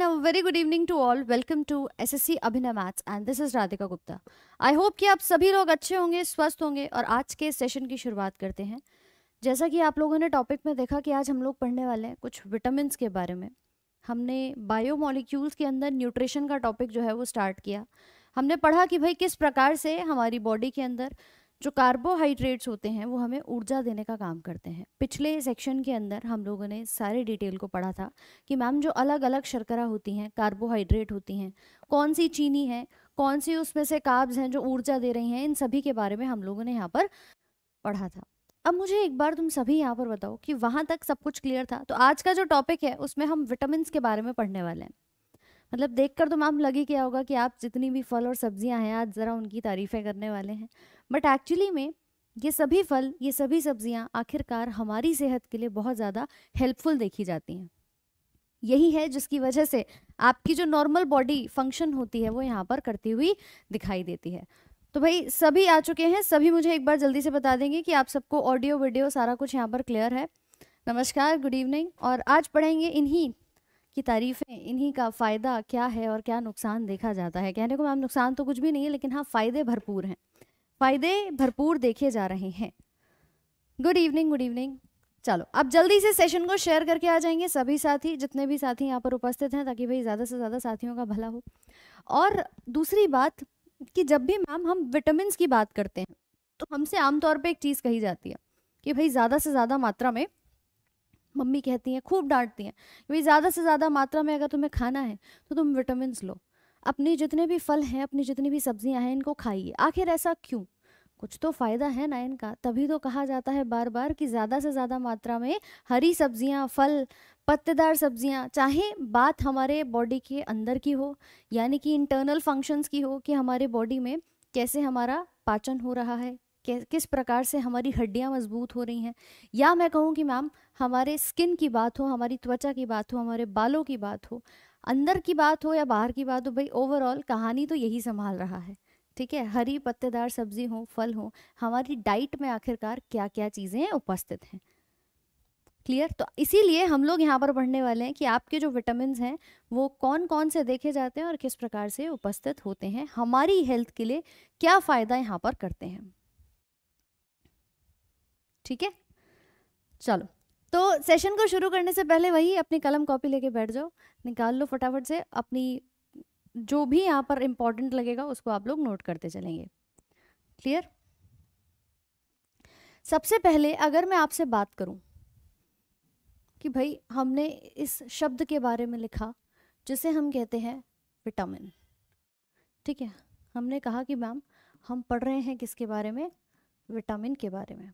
Very good evening to all welcome to S S C Abhinav maths and this is Radhika Gupta I hope कि आप सभी लोग अच्छे होंगे स्वस्थ होंगे और आज के सेशन की शुरुआत करते हैं जैसा कि आप लोगों ने टॉपिक में देखा कि आज हम लोग पढ़ने वाले हैं कुछ विटामिन के बारे में हमने बायोमोलिक्यूल्स के अंदर न्यूट्रिशन का टॉपिक जो है वो स्टार्ट किया हमने पढ़ा कि भाई किस प्रकार से हमारी बॉडी के अंदर जो कार्बोहाइड्रेट्स होते हैं वो हमें ऊर्जा देने का काम करते हैं पिछले सेक्शन के अंदर हम लोगों ने सारे डिटेल को पढ़ा था कि मैम जो अलग अलग शर्करा होती हैं कार्बोहाइड्रेट होती हैं कौन सी चीनी है कौन सी उसमें से काब्स हैं जो ऊर्जा दे रही हैं इन सभी के बारे में हम लोगों ने यहाँ पर पढ़ा था अब मुझे एक बार तुम सभी यहाँ पर बताओ कि वहाँ तक सब कुछ क्लियर था तो आज का जो टॉपिक है उसमें हम विटामिन के बारे में पढ़ने वाले हैं मतलब देखकर तो मैम लगे क्या होगा कि आप जितनी भी फल और सब्जियां हैं आज ज़रा उनकी तारीफ़ें करने वाले हैं बट एक्चुअली में ये सभी फल ये सभी सब्जियां आखिरकार हमारी सेहत के लिए बहुत ज़्यादा हेल्पफुल देखी जाती हैं यही है जिसकी वजह से आपकी जो नॉर्मल बॉडी फंक्शन होती है वो यहाँ पर करती हुई दिखाई देती है तो भाई सभी आ चुके हैं सभी मुझे एक बार जल्दी से बता देंगे कि आप सबको ऑडियो वीडियो सारा कुछ यहाँ पर क्लियर है नमस्कार गुड इवनिंग और आज पढ़ेंगे इन्हीं की तारीफ़ें इन्हीं का फ़ायदा क्या है और क्या नुकसान देखा जाता है कहने को मैम नुकसान तो कुछ भी नहीं है लेकिन हाँ फ़ायदे भरपूर हैं फायदे भरपूर देखे जा रहे हैं गुड इवनिंग गुड इवनिंग चलो अब जल्दी से सेशन को शेयर करके आ जाएंगे सभी साथी जितने भी साथी यहाँ पर उपस्थित हैं ताकि भाई ज़्यादा से ज़्यादा साथियों का भला हो और दूसरी बात कि जब भी मैम हम विटामिन की बात करते हैं तो हमसे आमतौर पर एक चीज़ कही जाती है कि भाई ज़्यादा से ज़्यादा मात्रा में मम्मी कहती हैं खूब डांटती हैं कि भाई ज़्यादा से ज़्यादा मात्रा में अगर तुम्हें खाना है तो तुम विटामिन लो अपने जितने भी फल हैं अपनी जितनी भी सब्जियां हैं इनको खाइए आखिर ऐसा क्यों कुछ तो फ़ायदा है ना इनका तभी तो कहा जाता है बार बार कि ज़्यादा से ज़्यादा मात्रा में हरी सब्जियां फल पत्तेदार सब्जियां चाहे बात हमारे बॉडी के अंदर की हो यानी कि इंटरनल फंक्शंस की हो कि हमारे बॉडी में कैसे हमारा पाचन हो रहा है किस प्रकार से हमारी हड्डियाँ मजबूत हो रही हैं या मैं कहूँ कि मैम हमारे स्किन की बात हो हमारी त्वचा की बात हो हमारे बालों की बात हो अंदर की बात हो या बाहर की बात हो भाई ओवरऑल कहानी तो यही संभाल रहा है ठीक है हरी पत्तेदार सब्जी हो फल हो हमारी डाइट में आखिरकार क्या क्या चीज़ें उपस्थित हैं क्लियर तो इसीलिए हम लोग यहाँ पर पढ़ने वाले हैं कि आपके जो विटामिन हैं वो कौन कौन से देखे जाते हैं और किस प्रकार से उपस्थित होते हैं हमारी हेल्थ के लिए क्या फ़ायदा यहाँ पर करते हैं ठीक है चलो तो सेशन को शुरू करने से पहले वही अपनी कलम कॉपी लेके बैठ जाओ निकाल लो फटाफट से अपनी जो भी यहाँ पर इम्पॉर्टेंट लगेगा उसको आप लोग नोट करते चलेंगे क्लियर सबसे पहले अगर मैं आपसे बात करूं कि भाई हमने इस शब्द के बारे में लिखा जिसे हम कहते हैं विटामिन ठीक है हमने कहा कि मैम हम पढ़ रहे हैं किसके बारे में विटामिन के बारे में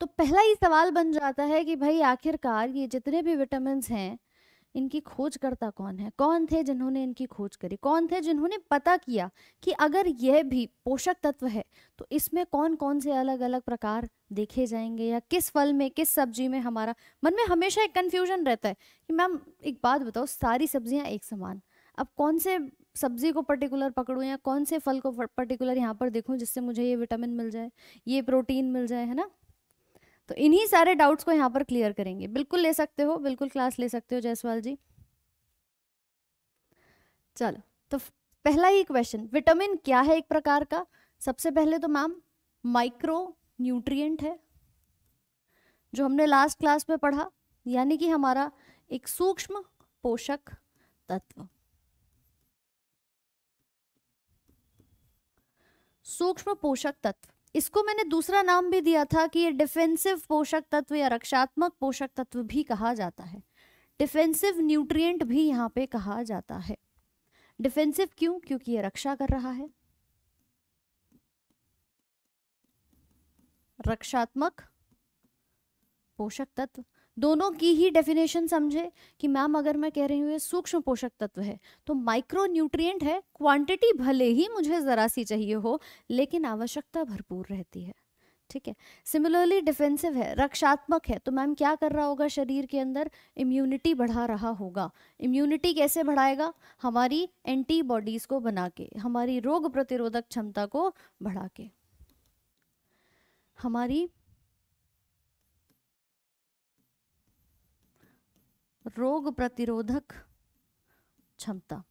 तो पहला ही सवाल बन जाता है कि भाई आखिरकार ये जितने भी विटामिन हैं इनकी खोजकर्ता कौन है कौन थे जिन्होंने इनकी खोज करी कौन थे जिन्होंने पता किया कि अगर यह भी पोषक तत्व है तो इसमें कौन कौन से अलग अलग प्रकार देखे जाएंगे या किस फल में किस सब्जी में हमारा मन में हमेशा एक कन्फ्यूजन रहता है कि मैम एक बात बताओ सारी सब्जियाँ एक समान अब कौन से सब्जी को पर्टिकुलर पकड़ूँ या कौन से फल को पर्टिकुलर यहाँ पर देखूँ जिससे मुझे ये विटामिन मिल जाए ये प्रोटीन मिल जाए है ना तो इन्हीं सारे डाउट्स को यहाँ पर क्लियर करेंगे बिल्कुल ले सकते हो बिल्कुल क्लास ले सकते हो जयसवाल जी चलो तो पहला ही क्वेश्चन विटामिन क्या है एक प्रकार का सबसे पहले तो मैम माइक्रो न्यूट्रिएंट है जो हमने लास्ट क्लास में पढ़ा यानी कि हमारा एक सूक्ष्म पोषक तत्व सूक्ष्म पोषक तत्व इसको मैंने दूसरा नाम भी दिया था कि ये डिफेंसिव पोषक तत्व या रक्षात्मक पोषक तत्व भी कहा जाता है डिफेंसिव न्यूट्रिएंट भी यहाँ पे कहा जाता है डिफेंसिव क्यों क्योंकि ये रक्षा कर रहा है रक्षात्मक पोषक तत्व दोनों की ही डेफिनेशन समझे कि मैम अगर मैं कह रही हूँ ये सूक्ष्म पोषक तत्व है तो माइक्रो न्यूट्रिएंट है क्वांटिटी भले ही मुझे ज़रा सी चाहिए हो लेकिन आवश्यकता भरपूर रहती है ठीक है सिमिलरली डिफेंसिव है रक्षात्मक है तो मैम क्या कर रहा होगा शरीर के अंदर इम्यूनिटी बढ़ा रहा होगा इम्यूनिटी कैसे बढ़ाएगा हमारी एंटीबॉडीज़ को बना के हमारी रोग प्रतिरोधक क्षमता को बढ़ा के हमारी रोग प्रतिरोधक क्षमता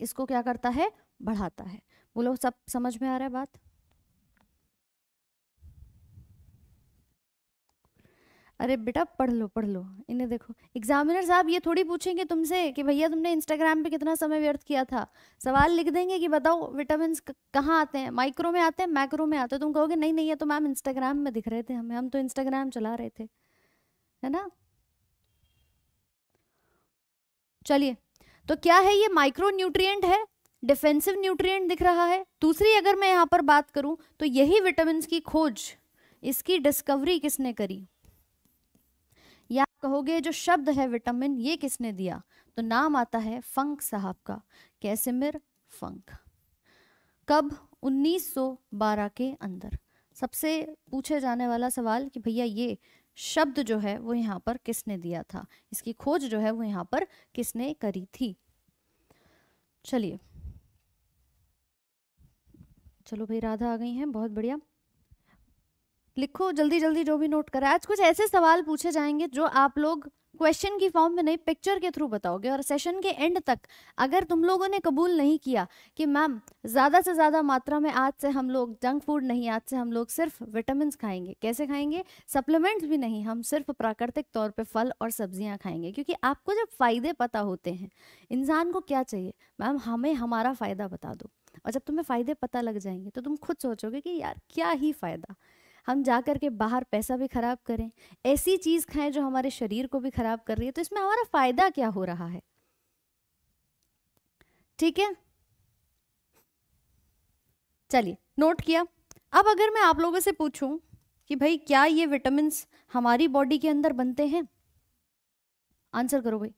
इसको क्या करता है बढ़ाता है बोलो सब समझ में आ रहा है बात अरे बेटा पढ़ लो पढ़ लो इन्हें देखो एग्जामिनर साहब ये थोड़ी पूछेंगे तुमसे कि भैया तुमने इंस्टाग्राम पे कितना समय व्यर्थ किया था सवाल लिख देंगे कि बताओ विटामिन कहाँ आते हैं माइक्रो में आते हैं मैक्रो में आते हैं तुम कहोगे नहीं नहीं है तो मैम इंस्टाग्राम में दिख रहे थे हमें हम तो इंस्टाग्राम चला रहे थे है ना चलिए तो क्या है ये माइक्रो न्यूट्रिएंट है डिफेंसिव न्यूट्रिएंट दिख रहा है दूसरी अगर मैं यहाँ पर बात करूँ तो यही विटामिन की खोज इसकी डिस्कवरी किसने करी या कहोगे जो शब्द है विटामिन ये किसने दिया तो नाम आता है फंक साहब का कैसेमिर फंक कब 1912 के अंदर सबसे पूछे जाने वाला सवाल कि भैया ये शब्द जो है वो यहाँ पर किसने दिया था इसकी खोज जो है वो यहाँ पर किसने करी थी चलिए चलो भाई राधा आ गई हैं बहुत बढ़िया लिखो जल्दी जल्दी जो भी नोट करा आज कुछ ऐसे सवाल पूछे जाएंगे जो आप लोग क्वेश्चन की फॉर्म में नहीं पिक्चर के थ्रू बताओगे और सेशन के एंड तक अगर तुम लोगों ने कबूल नहीं किया कि मैम ज़्यादा से ज़्यादा मात्रा में आज से हम लोग जंक फूड नहीं आज से हम लोग सिर्फ विटामिन खाएंगे कैसे खाएंगे सप्लीमेंट्स भी नहीं हम सिर्फ प्राकृतिक तौर पर फल और सब्जियाँ खाएंगे क्योंकि आपको जब फ़ायदे पता होते हैं इंसान को क्या चाहिए मैम हमें हमारा फ़ायदा बता दो और जब तुम्हें फ़ायदे पता लग जाएंगे तो तुम खुद सोचोगे कि यार क्या ही फ़ायदा हम जा कर के बाहर पैसा भी ख़राब करें ऐसी चीज़ खाएं जो हमारे शरीर को भी ख़राब कर रही है तो इसमें हमारा फ़ायदा क्या हो रहा है ठीक है चलिए नोट किया अब अगर मैं आप लोगों से पूछूं कि भाई क्या ये विटामिन हमारी बॉडी के अंदर बनते हैं आंसर करो भाई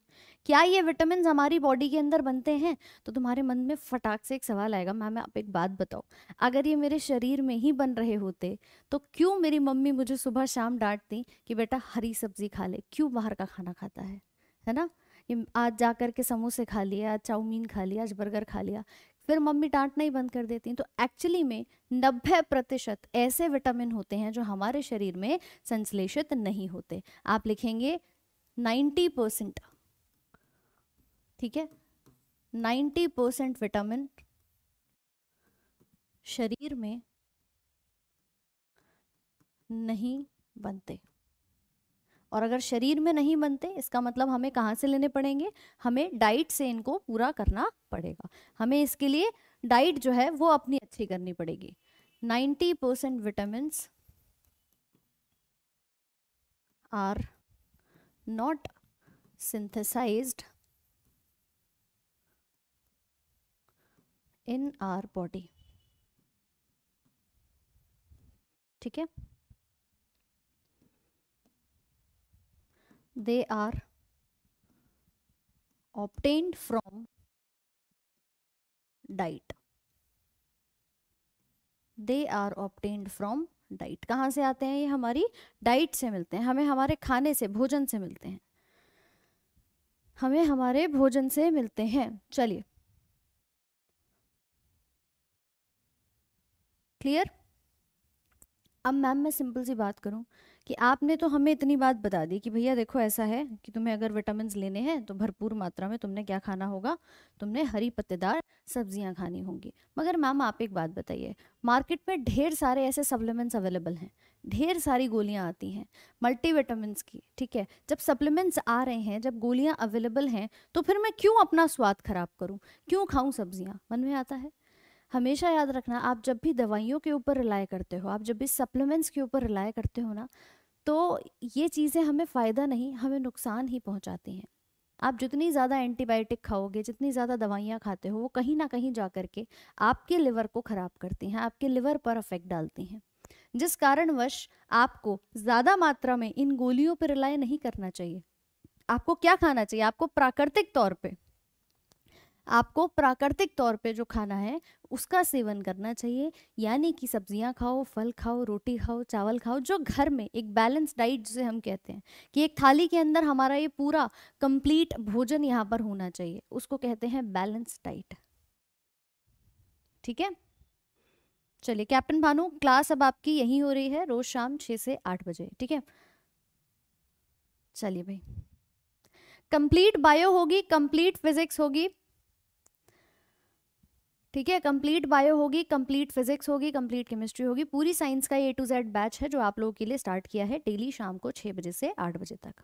क्या ये विटामिन हमारी बॉडी के अंदर बनते हैं तो तुम्हारे मन में फटाक से एक सवाल आएगा मैम आप एक बात बताओ अगर ये मेरे शरीर में ही बन रहे होते तो क्यों मेरी मम्मी मुझे सुबह शाम डांटती कि बेटा हरी सब्जी खा ले क्यों बाहर का खाना खाता है है ना ये आज जा कर के समोसे खा लिया आज चाउमीन खा लिया आज बर्गर खा लिया फिर मम्मी डांटना ही बंद कर देती हैं तो एक्चुअली में नब्बे प्रतिशत ऐसे विटामिन होते हैं जो हमारे शरीर में संश्लेषित नहीं होते आप लिखेंगे नाइन्टी परसेंट ठीक है 90 परसेंट विटामिन शरीर में नहीं बनते और अगर शरीर में नहीं बनते इसका मतलब हमें कहाँ से लेने पड़ेंगे हमें डाइट से इनको पूरा करना पड़ेगा हमें इसके लिए डाइट जो है वो अपनी अच्छी करनी पड़ेगी 90 percent vitamin are not synthesized in our body ठीक है they are obtained from diet they are obtained from diet कहाँ से आते हैं ये हमारी डाइट से मिलते हैं हमें हमारे खाने से भोजन से मिलते हैं हमें हमारे भोजन से मिलते हैं चलिए क्लियर अब मैम मैं सिंपल सी बात करूं कि आपने तो हमें इतनी बात बता दी कि भैया देखो ऐसा है कि तुम्हें अगर विटामिन लेने हैं तो भरपूर मात्रा में तुमने क्या खाना होगा तुमने हरी पत्तेदार सब्जियां खानी होंगी मगर मैम आप एक बात बताइए मार्केट में ढेर सारे ऐसे सप्लीमेंट्स अवेलेबल हैं ढेर सारी गोलियां आती हैं मल्टी की ठीक है जब सप्लीमेंट्स आ रहे हैं जब गोलियां अवेलेबल हैं तो फिर मैं क्यों अपना स्वाद खराब करूँ क्यों खाऊँ सब्जियाँ मन में आता है हमेशा याद रखना आप जब भी दवाइयों के ऊपर रिलाय करते हो आप जब भी सप्लीमेंट्स के ऊपर रिलाय करते हो ना तो ये चीज़ें हमें फ़ायदा नहीं हमें नुकसान ही पहुंचाती हैं आप जितनी ज़्यादा एंटीबायोटिक खाओगे जितनी ज़्यादा दवाइयाँ खाते हो वो कहीं ना कहीं जा कर के आपके लिवर को ख़राब करती हैं आपके लिवर पर अफेक्ट डालती हैं जिस कारणवश आपको ज़्यादा मात्रा में इन गोलियों पर रिलाय नहीं करना चाहिए आपको क्या खाना चाहिए आपको प्राकृतिक तौर पर आपको प्राकृतिक तौर पे जो खाना है उसका सेवन करना चाहिए यानी कि सब्जियां खाओ फल खाओ रोटी खाओ चावल खाओ जो घर में एक बैलेंस डाइट जिसे हम कहते हैं कि एक थाली के अंदर हमारा ये पूरा कंप्लीट भोजन यहाँ पर होना चाहिए उसको कहते हैं बैलेंस डाइट ठीक है चलिए कैप्टन भानु क्लास अब आपकी यही हो रही है रोज शाम छः से आठ बजे ठीक है चलिए भाई कंप्लीट बायो होगी कंप्लीट फिजिक्स होगी ठीक है कंप्लीट बायो होगी कंप्लीट फिजिक्स होगी कंप्लीट केमिस्ट्री होगी पूरी साइंस का ए टू जेड बैच है जो आप लोगों के लिए स्टार्ट किया है डेली शाम को छह बजे से आठ बजे तक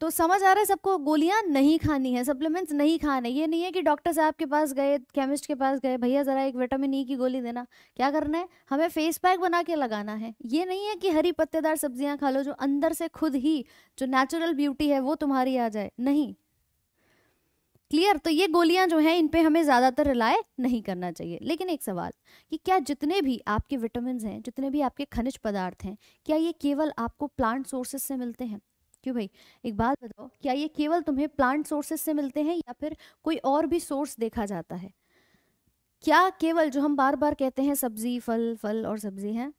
तो समझ आ रहा है सबको गोलियां नहीं खानी है सप्लीमेंट्स नहीं खाने ये नहीं है कि डॉक्टर साहब के पास गए केमिस्ट के पास गए भैया ज़रा एक विटामिन ई e की गोली देना क्या करना है हमें फेस पैक बना के लगाना है ये नहीं है कि हरी पत्तेदार सब्जियां खा लो जो अंदर से खुद ही जो नेचुरल ब्यूटी है वो तुम्हारी आ जाए नहीं क्लियर तो ये गोलियां जो हैं इन पे हमें ज़्यादातर रिलाय नहीं करना चाहिए लेकिन एक सवाल कि क्या जितने भी आपके विटामिन हैं जितने भी आपके खनिज पदार्थ हैं क्या ये केवल आपको प्लांट सोर्सेज से मिलते हैं क्यों भाई एक बात बताओ क्या ये केवल तुम्हें प्लांट सोर्सेज से मिलते हैं या फिर कोई और भी सोर्स देखा जाता है क्या केवल जो हम बार बार कहते हैं सब्जी फल फल और सब्जी है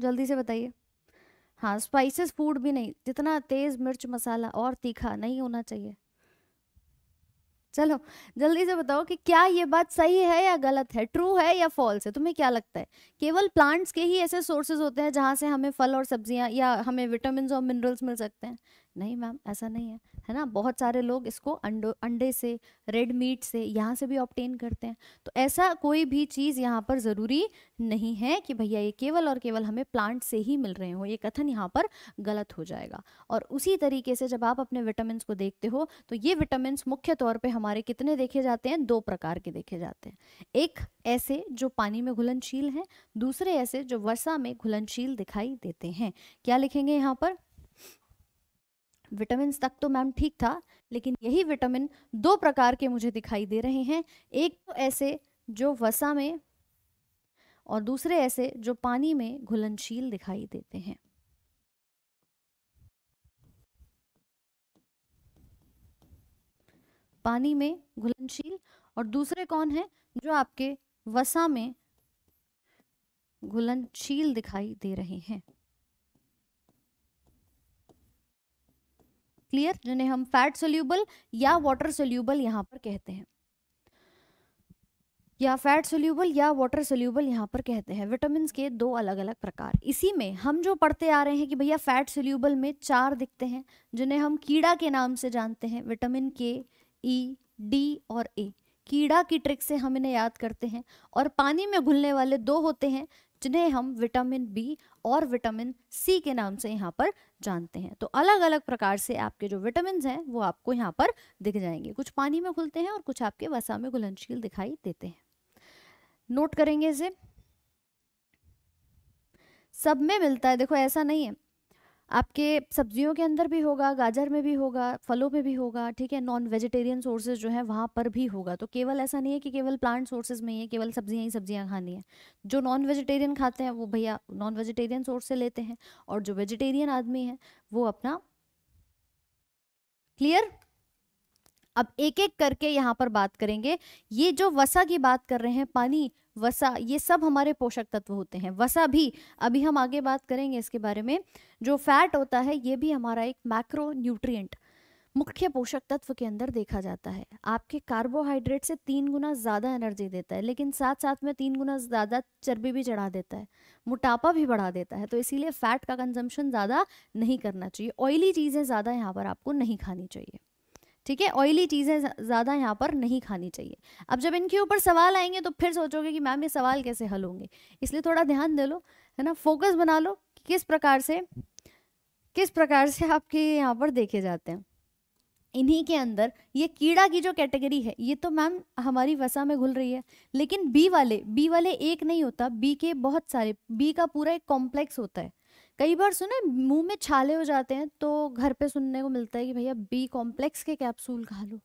जल्दी से बताइए हाँ स्पाइसेस फूड भी नहीं जितना तेज़ मिर्च मसाला और तीखा नहीं होना चाहिए चलो जल्दी से बताओ कि क्या ये बात सही है या गलत है ट्रू है या फॉल्स है तुम्हें क्या लगता है केवल प्लांट्स के ही ऐसे सोर्सेज होते हैं जहाँ से हमें फल और सब्जियाँ या हमें विटामिन और मिनरल्स मिल सकते हैं नहीं मैम ऐसा नहीं है है ना बहुत सारे लोग इसको अंडो अंडे से रेड मीट से यहाँ से भी ऑप्टेन करते हैं तो ऐसा कोई भी चीज़ यहाँ पर ज़रूरी नहीं है कि भैया ये केवल और केवल हमें प्लांट से ही मिल रहे हो ये कथन यहाँ पर गलत हो जाएगा और उसी तरीके से जब आप अपने विटामिन को देखते हो तो ये विटामिन मुख्य तौर पर हमारे कितने देखे जाते हैं दो प्रकार के देखे जाते हैं एक ऐसे जो पानी में घुलनशील हैं दूसरे ऐसे जो वर्षा में घुलनशील दिखाई देते हैं क्या लिखेंगे यहाँ पर विटामिन तक तो मैम ठीक था लेकिन यही विटामिन दो प्रकार के मुझे दिखाई दे रहे हैं एक तो ऐसे जो वसा में और दूसरे ऐसे जो पानी में घुलनशील दिखाई देते हैं पानी में घुलनशील और दूसरे कौन है जो आपके वसा में घुलनशील दिखाई दे रहे हैं क्लियर जिन्हें हम फैट सोल्यूबल या वाटर सोल्यूबल यहाँ पर कहते हैं या फैट सोल्यूबल या वाटर सोल्यूबल यहाँ पर कहते हैं विटामिन के दो अलग अलग प्रकार इसी में हम जो पढ़ते आ रहे हैं कि भैया फैट सोल्यूबल में चार दिखते हैं जिन्हें हम कीड़ा के नाम से जानते हैं विटामिन के ई डी और ए कीड़ा की ट्रिक से हम इन्हें याद करते हैं और पानी में घुलने वाले दो होते हैं जिन्हें हम विटामिन बी और विटामिन सी के नाम से यहाँ पर जानते हैं तो अलग अलग प्रकार से आपके जो विटामिन हैं वो आपको यहाँ पर दिख जाएंगे कुछ पानी में घुलते हैं और कुछ आपके वसा में घुलनशील दिखाई देते हैं नोट करेंगे इसे सब में मिलता है देखो ऐसा नहीं है आपके सब्जियों के अंदर भी होगा गाजर में भी होगा फलों में भी होगा ठीक है नॉन वेजिटेरियन सोर्सेज जो है वहाँ पर भी होगा तो केवल ऐसा नहीं है कि केवल प्लांट सोर्सेज में ही है केवल सब्जियाँ ही सब्जियाँ खानी है जो नॉन वेजिटेरियन खाते हैं वो भैया नॉन वेजिटेरियन सोर्स से लेते हैं और जो वेजिटेरियन आदमी है वो अपना क्लियर अब एक एक करके यहाँ पर बात करेंगे ये जो वसा की बात कर रहे हैं पानी वसा ये सब हमारे पोषक तत्व होते हैं वसा भी अभी हम आगे बात करेंगे इसके बारे में जो फैट होता है ये भी हमारा एक मैक्रो न्यूट्रियट मुख्य पोषक तत्व के अंदर देखा जाता है आपके कार्बोहाइड्रेट से तीन गुना ज़्यादा एनर्जी देता है लेकिन साथ साथ में तीन गुना ज़्यादा चर्बी भी चढ़ा देता है मोटापा भी बढ़ा देता है तो इसीलिए फैट का कंजम्पशन ज़्यादा नहीं करना चाहिए ऑयली चीज़ें ज़्यादा यहाँ पर आपको नहीं खानी चाहिए ठीक है ऑयली चीज़ें ज़्यादा यहाँ पर नहीं खानी चाहिए अब जब इनके ऊपर सवाल आएंगे तो फिर सोचोगे कि मैम ये सवाल कैसे हल होंगे इसलिए थोड़ा ध्यान दे लो है ना फोकस बना लो कि किस प्रकार से किस प्रकार से आपके यहाँ पर देखे जाते हैं इन्हीं के अंदर ये कीड़ा की जो कैटेगरी है ये तो मैम हमारी वसा में घुल रही है लेकिन बी वाले बी वाले एक नहीं होता बी के बहुत सारे बी का पूरा एक कॉम्प्लेक्स होता है कई बार सुने मुंह में छाले हो जाते हैं तो घर पे सुनने को मिलता है कि भैया बी कॉम्प्लेक्स के कैप्सूल खा लो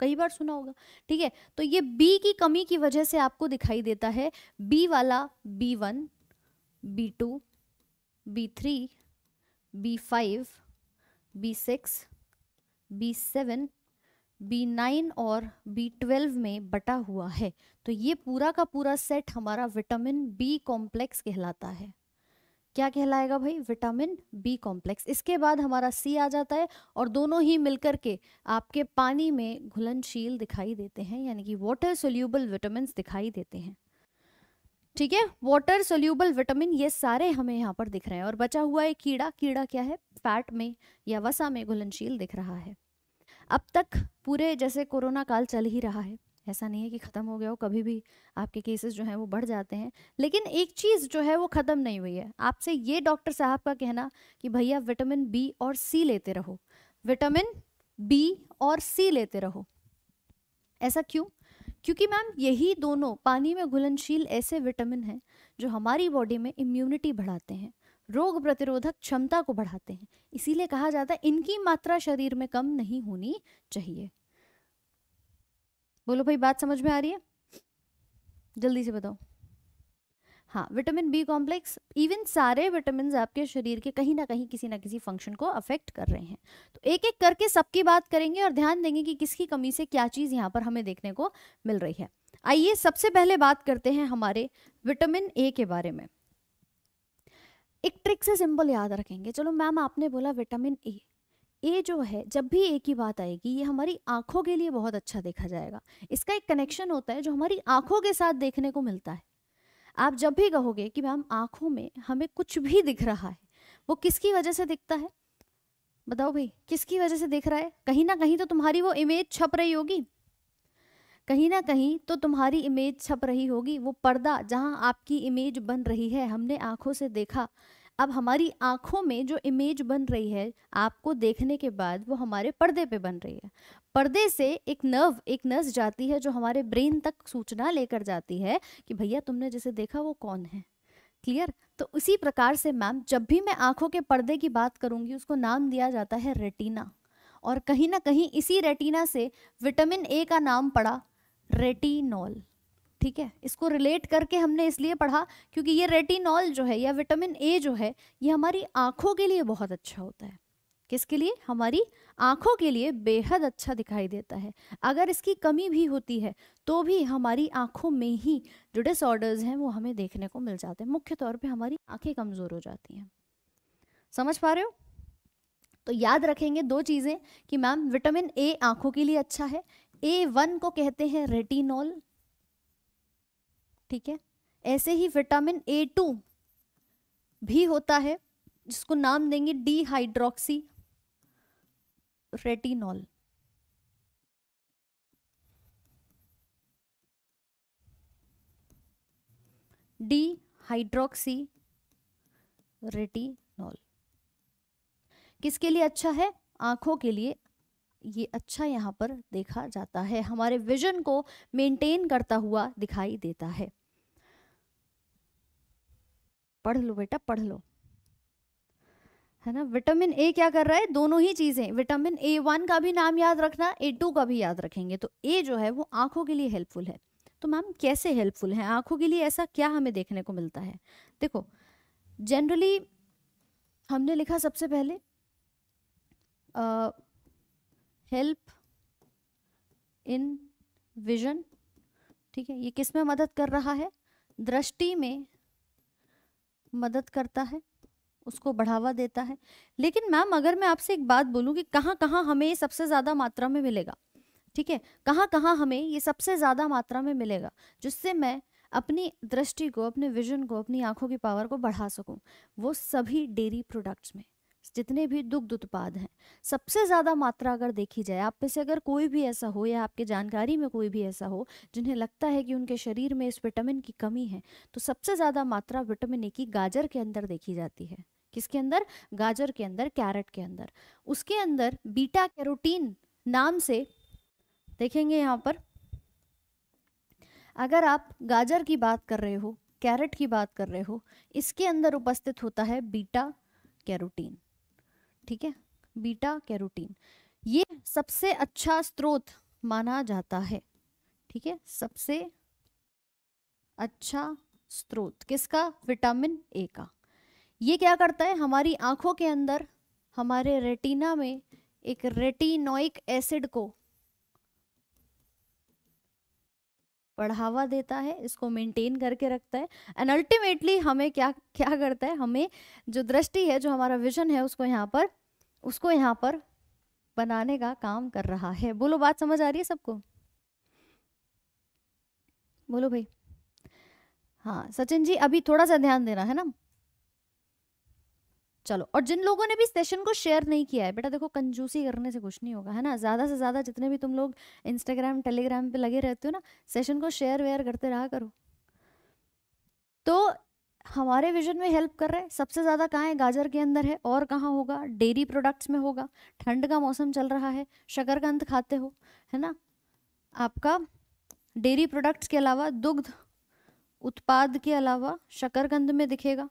कई बार सुना होगा ठीक है तो ये बी की कमी की वजह से आपको दिखाई देता है बी वाला B one B two B three B five B six B seven B nine और बी ट्वेल्व में बटा हुआ है तो ये पूरा का पूरा सेट हमारा विटामिन बी कॉम्प्लेक्स कहलाता है क्या कहलाएगा भाई विटामिन बी कॉम्प्लेक्स इसके बाद हमारा सी आ जाता है और दोनों ही मिलकर के आपके पानी में घुलनशील दिखाई देते हैं यानी कि वाटर सोल्यूबल विटामिन दिखाई देते हैं ठीक है वाटर सोल्यूबल विटामिन ये सारे हमें यहाँ पर दिख रहे हैं और बचा हुआ एक कीड़ा कीड़ा क्या है फैट में या वसा में घुलनशील दिख रहा है अब तक पूरे जैसे कोरोना काल चल ही रहा है ऐसा नहीं है कि ख़त्म हो गया हो कभी भी आपके केसेस जो हैं वो बढ़ जाते हैं लेकिन एक चीज़ जो है वो ख़त्म नहीं हुई है आपसे ये डॉक्टर साहब का कहना कि भैया विटामिन बी और सी लेते रहो विटामिन बी और सी लेते रहो ऐसा क्यों क्योंकि मैम यही दोनों पानी में घुलनशील ऐसे विटामिन हैं जो हमारी बॉडी में इम्यूनिटी बढ़ाते हैं रोग प्रतिरोधक क्षमता को बढ़ाते हैं इसीलिए कहा जाता है इनकी मात्रा शरीर में कम नहीं होनी चाहिए बोलो भाई बात समझ में आ रही है जल्दी से बताओ हाँ विटामिन बी कॉम्प्लेक्स इवन सारे विटामिन आपके शरीर के कहीं ना कहीं किसी ना किसी फंक्शन को अफेक्ट कर रहे हैं तो एक एक करके सबकी बात करेंगे और ध्यान देंगे कि किसकी कमी से क्या चीज़ यहाँ पर हमें देखने को मिल रही है आइए सबसे पहले बात करते हैं हमारे विटामिन ए के बारे में एक ट्रिक से सिंपल याद रखेंगे चलो मैम आपने बोला विटामिन ए ए जो है जब भी ए की बात आएगी ये हमारी आंखों के लिए बहुत अच्छा देखा जाएगा इसका एक कनेक्शन होता है जो हमारी आंखों के साथ देखने को मिलता है आप जब भी कहोगे कि मैम आंखों में हमें कुछ भी दिख रहा है वो किसकी वजह से दिखता है बताओ भाई किसकी वजह से दिख रहा है कहीं ना कहीं तो तुम्हारी वो इमेज छप रही होगी कहीं ना कहीं तो तुम्हारी इमेज छप रही होगी वो पर्दा जहां आपकी इमेज बन रही है हमने आंखों से देखा अब हमारी आंखों में जो इमेज बन रही है आपको देखने के बाद वो हमारे पर्दे पे बन रही है पर्दे से एक नर्व एक नस जाती है जो हमारे ब्रेन तक सूचना लेकर जाती है कि भैया तुमने जिसे देखा वो कौन है क्लियर तो उसी प्रकार से मैम जब भी मैं आंखों के पर्दे की बात करूंगी उसको नाम दिया जाता है रेटिना और कहीं ना कहीं इसी रेटिना से विटामिन ए का नाम पड़ा रेटिनॉल ठीक है इसको रिलेट करके हमने इसलिए पढ़ा क्योंकि ये रेटिनॉल जो है या विटामिन ए जो है ये हमारी आँखों के लिए बहुत अच्छा होता है किसके लिए हमारी आँखों के लिए बेहद अच्छा दिखाई देता है अगर इसकी कमी भी होती है तो भी हमारी आँखों में ही जो डिसऑर्डर्स हैं वो हमें देखने को मिल जाते हैं मुख्य तौर पे हमारी आँखें कमज़ोर हो जाती हैं समझ पा रहे हो तो याद रखेंगे दो चीज़ें कि मैम विटामिन ए आँखों के लिए अच्छा है ए वन को कहते हैं रेटिनॉल ठीक है ऐसे ही विटामिन ए टू भी होता है जिसको नाम देंगे D hydroxy retinol D hydroxy retinol किसके लिए अच्छा है आंखों के लिए ये अच्छा यहाँ पर देखा जाता है हमारे विजन को मेंटेन करता हुआ दिखाई देता है पढ़ लो बेटा पढ़ लो है ना विटामिन ए क्या कर रहा है दोनों ही चीजें विटामिन ए वन का भी नाम याद रखना ए टू का भी याद रखेंगे तो ए जो है वो आंखों के लिए हेल्पफुल है तो मैम कैसे हेल्पफुल है आंखों के लिए ऐसा क्या हमें देखने को मिलता है देखो जनरली हमने लिखा सबसे पहले हेल्प इन विजन ठीक है ये किस में मदद कर रहा है दृष्टि में मदद करता है उसको बढ़ावा देता है लेकिन मैम अगर मैं आपसे एक बात बोलूँ कि कहाँ कहाँ हमें ये सबसे ज़्यादा मात्रा में मिलेगा ठीक है कहाँ कहाँ हमें ये सबसे ज़्यादा मात्रा में मिलेगा जिससे मैं अपनी दृष्टि को अपने विजन को अपनी आंखों की पावर को बढ़ा सकूं वो सभी डेयरी प्रोडक्ट्स में जितने भी दुग्ध उत्पाद हैं सबसे ज़्यादा मात्रा अगर देखी जाए आप में से अगर कोई भी ऐसा हो या आपके जानकारी में कोई भी ऐसा हो जिन्हें लगता है कि उनके शरीर में इस विटामिन की कमी है तो सबसे ज़्यादा मात्रा विटामिन ए की गाजर के अंदर देखी जाती है किसके अंदर गाजर के अंदर कैरेट के अंदर उसके अंदर बीटा कैरोटीन नाम से देखेंगे यहाँ पर अगर आप गाजर की बात कर रहे हो कैरेट की बात कर रहे हो इसके अंदर उपस्थित होता है बीटा कैरोटीन ठीक है बीटा कैरोटीन ये सबसे अच्छा स्रोत माना जाता है ठीक है सबसे अच्छा स्रोत किसका विटामिन ए का ये क्या करता है हमारी आंखों के अंदर हमारे रेटिना में एक रेटिनोइक एसिड को बढ़ावा देता है इसको मेंटेन करके रखता है एंड अल्टीमेटली हमें क्या क्या करता है हमें जो दृष्टि है जो हमारा विजन है उसको यहाँ पर उसको यहाँ पर बनाने का काम कर रहा है बोलो बात समझ आ रही है सबको बोलो भाई हाँ सचिन जी अभी थोड़ा सा ध्यान देना है ना चलो और जिन लोगों ने भी सेशन को शेयर नहीं किया है बेटा देखो कंजूसी करने से कुछ नहीं होगा है ना ज़्यादा से ज़्यादा जितने भी तुम लोग इंस्टाग्राम टेलीग्राम पे लगे रहते हो ना सेशन को शेयर वेयर करते रहा करो तो हमारे विजन में हेल्प कर रहे हैं सबसे ज़्यादा कहाँ है गाजर के अंदर है और कहाँ होगा डेयरी प्रोडक्ट्स में होगा ठंड का मौसम चल रहा है शकरकंद खाते हो है ना आपका डेयरी प्रोडक्ट्स के अलावा दुग्ध उत्पाद के अलावा शकरकंद में दिखेगा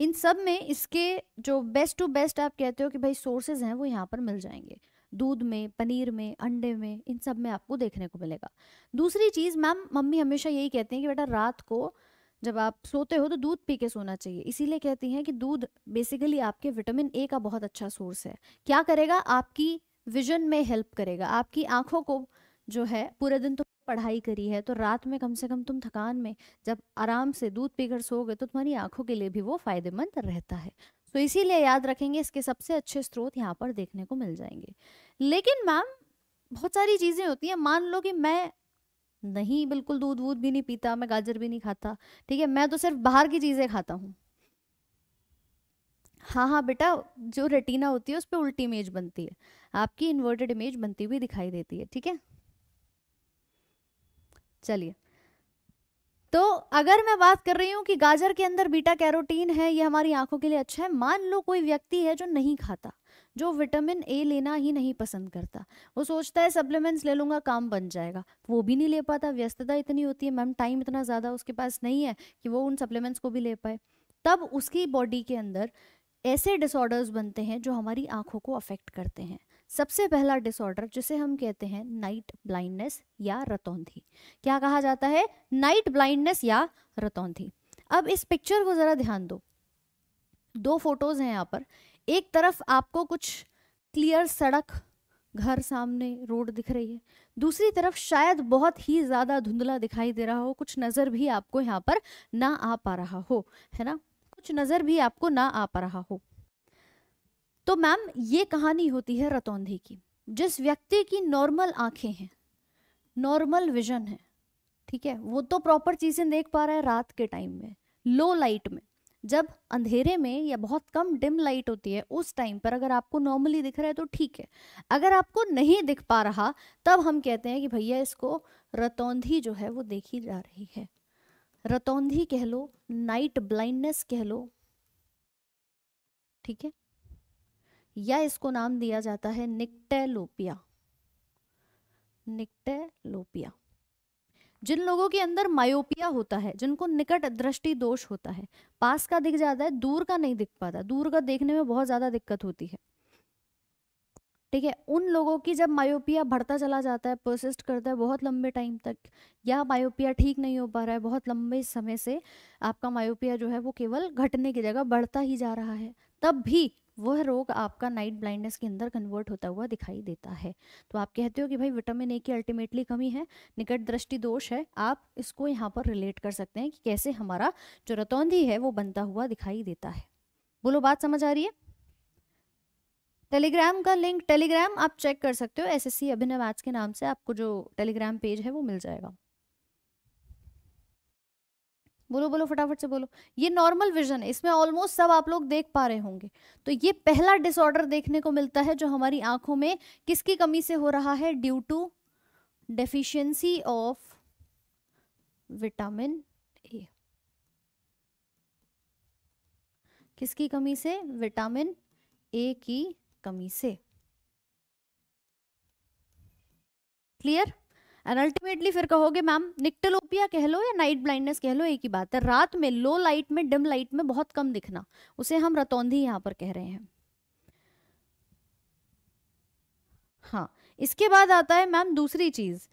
इन सब में इसके जो बेस्ट टू बेस्ट आप कहते हो कि भाई सोर्सेज हैं वो यहाँ पर मिल जाएंगे दूध में पनीर में अंडे में इन सब में आपको देखने को मिलेगा दूसरी चीज़ मैम मम्मी हमेशा यही कहती हैं कि बेटा रात को जब आप सोते हो तो दूध पी के सोना चाहिए इसीलिए कहती हैं कि दूध बेसिकली आपके विटामिन ए का बहुत अच्छा सोर्स है क्या करेगा आपकी विजन में हेल्प करेगा आपकी आंखों को जो है पूरे दिन तो पढ़ाई करी है तो रात में कम से कम तुम थकान में जब आराम से दूध पीकर सो गए तो तुम्हारी आंखों के लिए भी वो फायदेमंद रहता है तो इसीलिए याद रखेंगे इसके सबसे अच्छे स्रोत यहाँ पर देखने को मिल जाएंगे लेकिन मैम बहुत सारी चीज़ें होती हैं मान लो कि मैं नहीं बिल्कुल दूध वूध भी नहीं पीता मैं गाजर भी नहीं खाता ठीक है मैं तो सिर्फ बाहर की चीज़ें खाता हूँ हाँ हाँ बेटा जो रेटिना होती है उस पर उल्टी इमेज बनती है आपकी इन्वर्टेड इमेज बनती हुई दिखाई देती है ठीक है चलिए तो अगर मैं बात कर रही हूँ कि गाजर के अंदर बीटा कैरोटीन है ये हमारी आंखों के लिए अच्छा है मान लो कोई व्यक्ति है जो नहीं खाता जो विटामिन ए लेना ही नहीं पसंद करता वो सोचता है सप्लीमेंट्स ले लूंगा काम बन जाएगा वो भी नहीं ले पाता व्यस्तता इतनी होती है मैम टाइम इतना ज़्यादा उसके पास नहीं है कि वो उन सप्लीमेंट्स को भी ले पाए तब उसकी बॉडी के अंदर ऐसे डिसऑर्डर्स बनते हैं जो हमारी आंखों को अफेक्ट करते हैं सबसे पहला डिसऑर्डर जिसे हम कहते हैं नाइट ब्लाइंडनेस या रतौंधी क्या कहा जाता है नाइट ब्लाइंडनेस या रतौंधी अब इस पिक्चर को ज़रा ध्यान दो दो फोटोज़ हैं यहाँ पर एक तरफ आपको कुछ क्लियर सड़क घर सामने रोड दिख रही है दूसरी तरफ शायद बहुत ही ज़्यादा धुंधला दिखाई दे रहा हो कुछ नज़र भी आपको यहाँ पर ना आ पा रहा हो है ना कुछ नज़र भी आपको ना आ पा रहा हो तो मैम ये कहानी होती है रतौंधी की जिस व्यक्ति की नॉर्मल आंखें हैं नॉर्मल विजन है ठीक है वो तो प्रॉपर चीज़ें देख पा रहा है रात के टाइम में लो लाइट में जब अंधेरे में या बहुत कम डिम लाइट होती है उस टाइम पर अगर आपको नॉर्मली दिख रहा है तो ठीक है अगर आपको नहीं दिख पा रहा तब हम कहते हैं कि भैया इसको रतौंधी जो है वो देखी जा रही है रतौंधी कह लो नाइट ब्लाइंडनेस कह लो ठीक है या इसको नाम दिया जाता है निकटेलोपिया निकटेलोपिया जिन लोगों के अंदर मायोपिया होता है जिनको निकट दृष्टि दोष होता है पास का दिख जाता है दूर का नहीं दिख पाता दूर का देखने में बहुत ज्यादा दिक्कत होती है ठीक है उन लोगों की जब मायोपिया बढ़ता चला जाता है प्रोसेस्ट करता है बहुत लंबे टाइम तक या मायोपिया ठीक नहीं हो पा रहा है बहुत लंबे समय से आपका मायोपिया जो है वो केवल घटने की जगह बढ़ता ही जा रहा है तब भी वह रोग आपका नाइट ब्लाइंडनेस के अंदर कन्वर्ट होता हुआ दिखाई देता है तो आप कहते हो कि भाई विटामिन ए की अल्टीमेटली कमी है निकट दृष्टि दोष है आप इसको यहाँ पर रिलेट कर सकते हैं कि कैसे हमारा जो रतौंधी है वो बनता हुआ दिखाई देता है बोलो बात समझ आ रही है टेलीग्राम का लिंक टेलीग्राम आप चेक कर सकते हो एसएससी अभिनव आज के नाम से आपको जो टेलीग्राम पेज है वो मिल जाएगा बोलो बोलो फटाफट से बोलो ये नॉर्मल विजन है इसमें ऑलमोस्ट सब आप लोग देख पा रहे होंगे तो ये पहला डिसऑर्डर देखने को मिलता है जो हमारी आंखों में किसकी कमी से हो रहा है due to deficiency of vitamin A किसकी कमी से विटामिन ए की कमी से क्लियर एंड अल्टीमेटली फिर कहोगे मैम निक्टलोपिया कह लो या नाइट ब्लाइंडनेस कह लो एक ही बात है रात में लो लाइट में डिम लाइट में बहुत कम दिखना उसे हम रतौंधी यहाँ पर कह रहे हैं हाँ इसके बाद आता है मैम दूसरी चीज़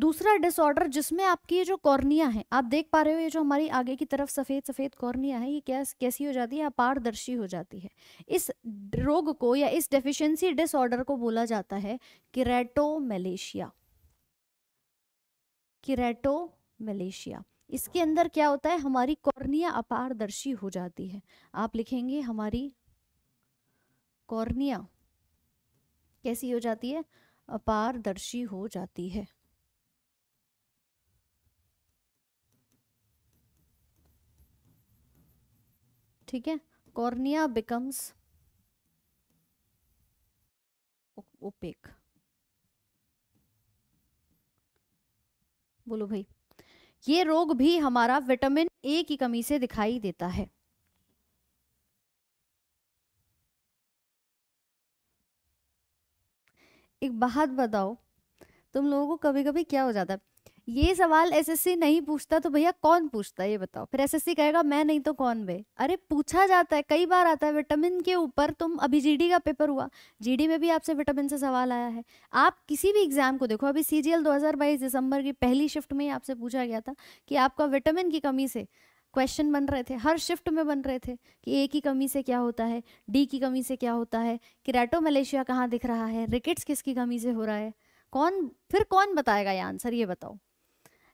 दूसरा डिसऑर्डर जिसमें आपकी ये जो कॉर्निया है आप देख पा रहे हो ये जो हमारी आगे की तरफ सफ़ेद सफ़ेद कॉर्निया है ये कैस, कैसी हो जाती है अपारदर्शी हो जाती है इस रोग को या इस डेफिशिएंसी डिसऑर्डर को बोला जाता है किरेटोमलेशिया किरेटो मलेशिया इसके अंदर क्या होता है हमारी कॉर्निया अपारदर्शी हो जाती है आप लिखेंगे हमारी कॉर्निया कैसी हो जाती है अपारदर्शी हो जाती है ठीक है कॉर्निया बिकम्स ओपेक बोलो भाई ये रोग भी हमारा विटामिन ए की कमी से दिखाई देता है एक बात बताओ तुम लोगों को कभी कभी क्या हो जाता है ये सवाल एसएससी नहीं पूछता तो भैया कौन पूछता है ये बताओ फिर एसएससी कहेगा मैं नहीं तो कौन बे अरे पूछा जाता है कई बार आता है विटामिन के ऊपर तुम अभी जीडी का पेपर हुआ जीडी में भी आपसे विटामिन से सवाल आया है आप किसी भी एग्जाम को देखो अभी सी जी दिसंबर की पहली शिफ्ट में आपसे पूछा गया था कि आपका विटामिन की कमी से क्वेश्चन बन रहे थे हर शिफ्ट में बन रहे थे कि ए की कमी से क्या होता है डी की कमी से क्या होता है किराटो मलेशिया कहाँ दिख रहा है रिकेट्स किसकी कमी से हो रहा है कौन फिर कौन बताएगा ये आंसर ये बताओ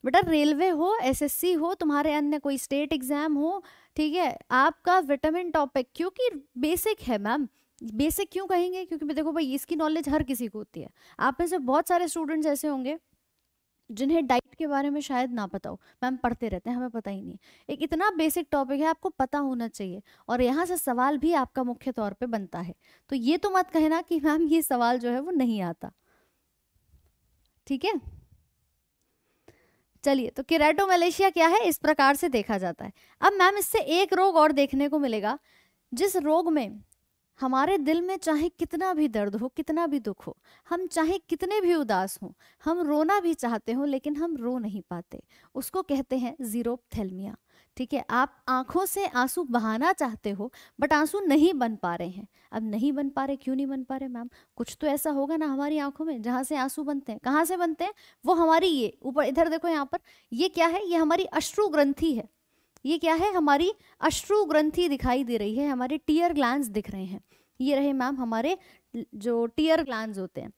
बेटा रेलवे हो एसएससी हो तुम्हारे अन्य कोई स्टेट एग्जाम हो ठीक है आपका विटामिन टॉपिक क्योंकि बेसिक है मैम बेसिक क्यों कहेंगे क्योंकि देखो भाई इसकी नॉलेज हर किसी को होती है आप में से बहुत सारे स्टूडेंट्स ऐसे होंगे जिन्हें डाइट के बारे में शायद ना पता हो मैम पढ़ते रहते हैं हमें पता ही नहीं एक इतना बेसिक टॉपिक है आपको पता होना चाहिए और यहाँ से सवाल भी आपका मुख्य तौर पे बनता है तो ये तो मत कहना कि मैम ये सवाल जो है वो नहीं आता ठीक है चलिए तो किरेटो मलेशिया क्या है इस प्रकार से देखा जाता है अब मैम इससे एक रोग और देखने को मिलेगा जिस रोग में हमारे दिल में चाहे कितना भी दर्द हो कितना भी दुख हो हम चाहे कितने भी उदास हों हम रोना भी चाहते हों लेकिन हम रो नहीं पाते उसको कहते हैं जीरोपथेलमिया ठीक है आप आंखों से आंसू बहाना चाहते हो बट आंसू नहीं बन पा रहे हैं अब नहीं बन पा रहे क्यों नहीं बन पा रहे मैम कुछ तो ऐसा होगा ना हमारी आंखों में जहाँ से आंसू बनते हैं कहाँ से बनते हैं वो हमारी ये ऊपर इधर देखो यहाँ पर ये क्या है ये हमारी अश्रु ग्रंथि है ये क्या है हमारी अश्रु ग्रंथि दिखाई दे रही है हमारे टीयर ग्लान्स दिख रहे हैं ये रहे मैम हमारे जो टीयर ग्लान्स होते हैं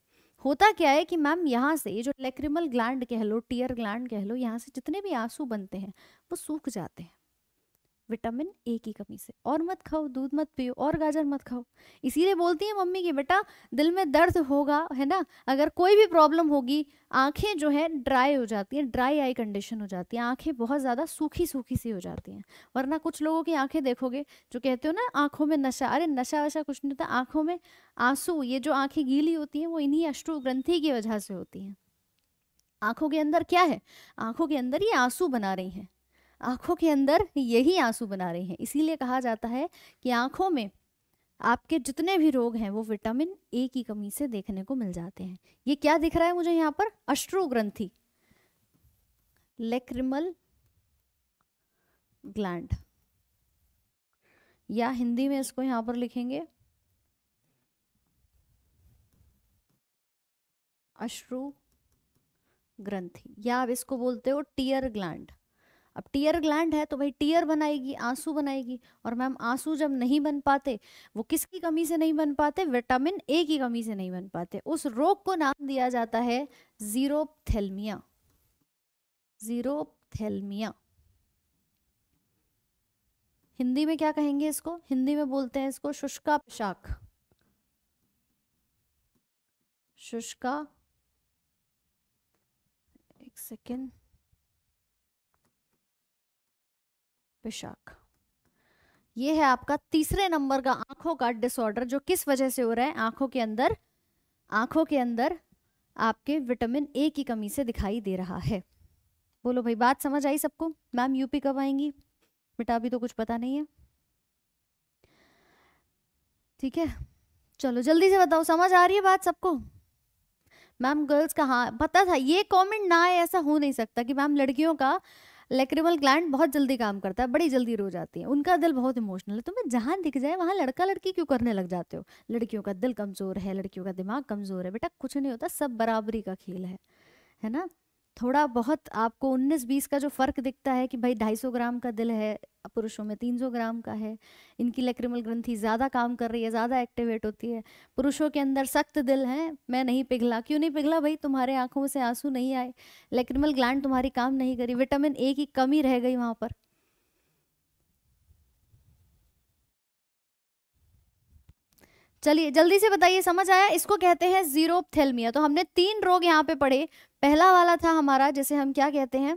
होता क्या है कि मैम यहाँ से जो लेक्रिमल ग्लैंड कह लो टीयर ग्लैंड कह लो यहाँ से जितने भी आंसू बनते हैं वो सूख जाते हैं विटामिन ए की कमी से और मत खाओ दूध मत पियो और गाजर मत खाओ इसीलिए बोलती है मम्मी की बेटा दिल में दर्द होगा है ना अगर कोई भी प्रॉब्लम होगी आंखें जो है ड्राई हो जाती हैं ड्राई आई कंडीशन हो जाती है आंखें बहुत ज़्यादा सूखी सूखी सी हो जाती हैं वरना कुछ लोगों की आंखें देखोगे जो कहते हो ना आंखों में नशा अरे नशा वशा कुछ नहीं होता आंखों में आंसू ये जो आंखें गीली होती हैं वो इन्हीं अष्टु ग्रंथि की वजह से होती हैं आंखों के अंदर क्या है आंखों के अंदर ये आंसू बना रही हैं आँखों के अंदर यही आंसू बना रहे हैं इसीलिए कहा जाता है कि आँखों में आपके जितने भी रोग हैं वो विटामिन ए की कमी से देखने को मिल जाते हैं ये क्या दिख रहा है मुझे यहाँ पर अश्रु ग्रंथी लेक्रिमल ग्लैंड या हिंदी में इसको यहाँ पर लिखेंगे अश्रु ग्रंथि या आप इसको बोलते हो टीयर ग्लैंड अब टीयर ग्लैंड है तो भाई टीयर बनाएगी आंसू बनाएगी और मैम आंसू जब नहीं बन पाते वो किसकी कमी से नहीं बन पाते विटामिन ए की कमी से नहीं बन पाते उस रोग को नाम दिया जाता है जीरोपथेलमिया जीरोपथेलमिया हिंदी में क्या कहेंगे इसको हिंदी में बोलते हैं इसको शुष्का पोशाक शुष्का एक सेकेंड विशाख ये है आपका तीसरे नंबर का आंखों का डिसऑर्डर जो किस वजह से हो रहा है आंखों के अंदर आंखों के अंदर आपके विटामिन ए की कमी से दिखाई दे रहा है बोलो भाई बात समझ आई सबको मैम यूपी कब आएंगी बेटा अभी तो कुछ पता नहीं है ठीक है चलो जल्दी से बताओ समझ आ रही है बात सबको मैम गर्ल्स का हाँ पता था ये कमेंट ना है ऐसा हो नहीं सकता कि मैम लड़कियों का लेक्रिमल ग्लैंड बहुत जल्दी काम करता है बड़ी जल्दी रो जाती है उनका दिल बहुत इमोशनल है तुम्हें जहाँ दिख जाए वहाँ लड़का लड़की क्यों करने लग जाते हो लड़कियों का दिल कमज़ोर है लड़कियों का दिमाग कमज़ोर है बेटा कुछ नहीं होता सब बराबरी का खेल है है ना थोड़ा बहुत आपको 19-20 का जो फ़र्क दिखता है कि भाई 250 ग्राम का दिल है पुरुषों में 300 ग्राम का है इनकी लेक्रिमल ग्रंथि ज़्यादा काम कर रही है ज़्यादा एक्टिवेट होती है पुरुषों के अंदर सख्त दिल है मैं नहीं पिघला क्यों नहीं पिघला भाई तुम्हारे आंखों से आंसू नहीं आए लेक्रिमल ग्लैंड तुम्हारी काम नहीं करी विटामिन ए की कमी रह गई वहाँ पर चलिए जल्दी से बताइए समझ आया इसको कहते हैं जीरोपथेलमिया तो हमने तीन रोग यहाँ पे पढ़े पहला वाला था हमारा जिसे हम क्या कहते हैं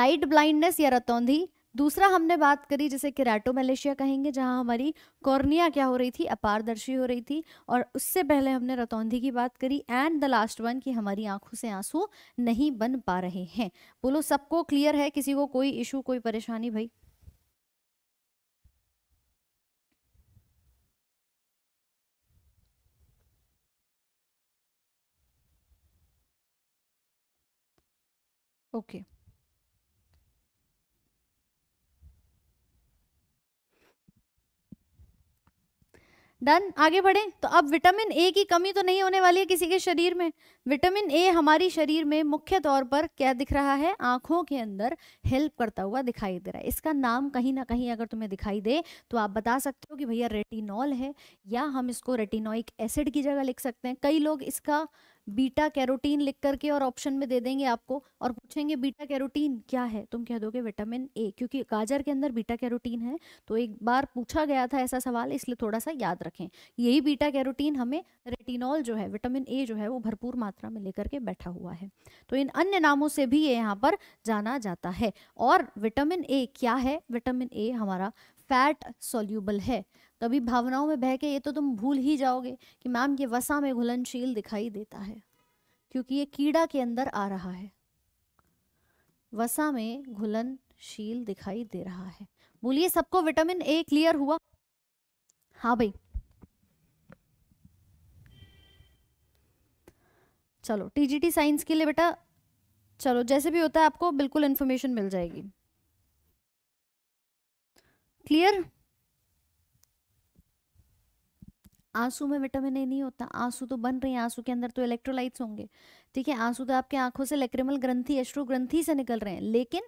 नाइट ब्लाइंडनेस या रतौंधी दूसरा हमने बात करी जिसे किराटोमेलेशिया कहेंगे जहां हमारी कॉर्निया क्या हो रही थी अपारदर्शी हो रही थी और उससे पहले हमने रतौंधी की बात करी एंड द लास्ट वन कि हमारी आंखों से आंसू नहीं बन पा रहे हैं बोलो सबको क्लियर है किसी को कोई इशू कोई परेशानी भाई ओके डन आगे बढ़े तो अब विटामिन ए की कमी तो नहीं होने वाली है किसी के शरीर में विटामिन ए हमारी शरीर में मुख्य तौर पर क्या दिख रहा है आंखों के अंदर हेल्प करता हुआ दिखाई दे रहा है इसका नाम कहीं ना कहीं अगर तुम्हें दिखाई दे तो आप बता सकते हो कि भैया रेटिनॉल है या हम इसको रेटिनोइक एसिड की जगह लिख सकते हैं कई लोग इसका बीटा कैरोटीन लिख करके और ऑप्शन में दे देंगे आपको और पूछेंगे बीटा कैरोटीन क्या है तुम कह दोगे विटामिन ए क्योंकि गाजर के अंदर बीटा कैरोटीन है तो एक बार पूछा गया था ऐसा सवाल इसलिए थोड़ा सा याद रखें यही बीटा कैरोटीन हमें रेटिनॉल जो है विटामिन ए जो है वो भरपूर मात्रा में लेकर के बैठा हुआ है तो इन अन्य नामों से भी ये यहाँ पर जाना जाता है और विटामिन ए क्या है विटामिन ए हमारा फैट सोल्यूबल है तो अभी भावनाओं में बह के ये तो तुम भूल ही जाओगे कि मैम ये वसा में घुलनशील दिखाई देता है क्योंकि ये कीड़ा के अंदर आ रहा है वसा में घुलनशील दिखाई दे रहा है बोलिए सबको विटामिन ए क्लियर हुआ हाँ भाई चलो टीजीटी साइंस के लिए बेटा चलो जैसे भी होता है आपको बिल्कुल इन्फॉर्मेशन मिल जाएगी क्लियर आंसू में विटामिन ए नहीं होता आंसू तो बन रहे हैं आंसू के अंदर तो इलेक्ट्रोलाइट्स होंगे ठीक है आंसू तो आपके आंखों से लेक्रिमल ग्रंथि अश्रु ग्रंथि से निकल रहे हैं लेकिन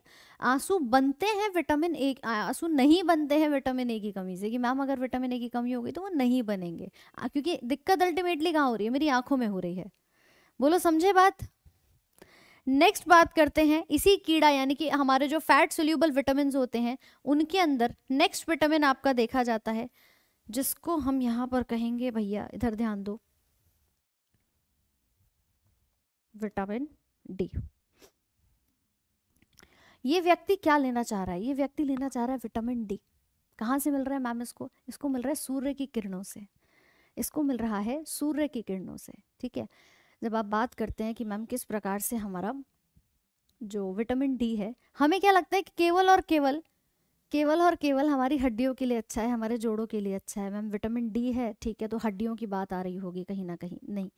आंसू बनते हैं विटामिन ए आंसू नहीं बनते हैं विटामिन ए की कमी से कि मैम अगर विटामिन ए की कमी होगी तो वो नहीं बनेंगे क्योंकि दिक्कत अल्टीमेटली कहाँ हो रही है मेरी आंखों में हो रही है बोलो समझे बात नेक्स्ट बात करते हैं इसी कीड़ा यानी कि हमारे जो फैट सोल्यूबल विटामिन होते हैं उनके अंदर नेक्स्ट विटामिन आपका देखा जाता है जिसको हम यहाँ पर कहेंगे भैया इधर ध्यान दो विटामिन डी ये व्यक्ति क्या लेना चाह रहा है ये व्यक्ति लेना चाह रहा है विटामिन डी कहाँ से मिल रहा है मैम इसको इसको मिल रहा है सूर्य की किरणों से इसको मिल रहा है सूर्य की किरणों से ठीक है जब आप बात करते हैं कि मैम किस प्रकार से हमारा जो विटामिन डी है हमें क्या लगता है कि केवल और केवल केवल और केवल हमारी हड्डियों के लिए अच्छा है हमारे जोड़ों के लिए अच्छा है मैम विटामिन डी है ठीक है तो हड्डियों की बात आ रही होगी कहीं ना कहीं नहीं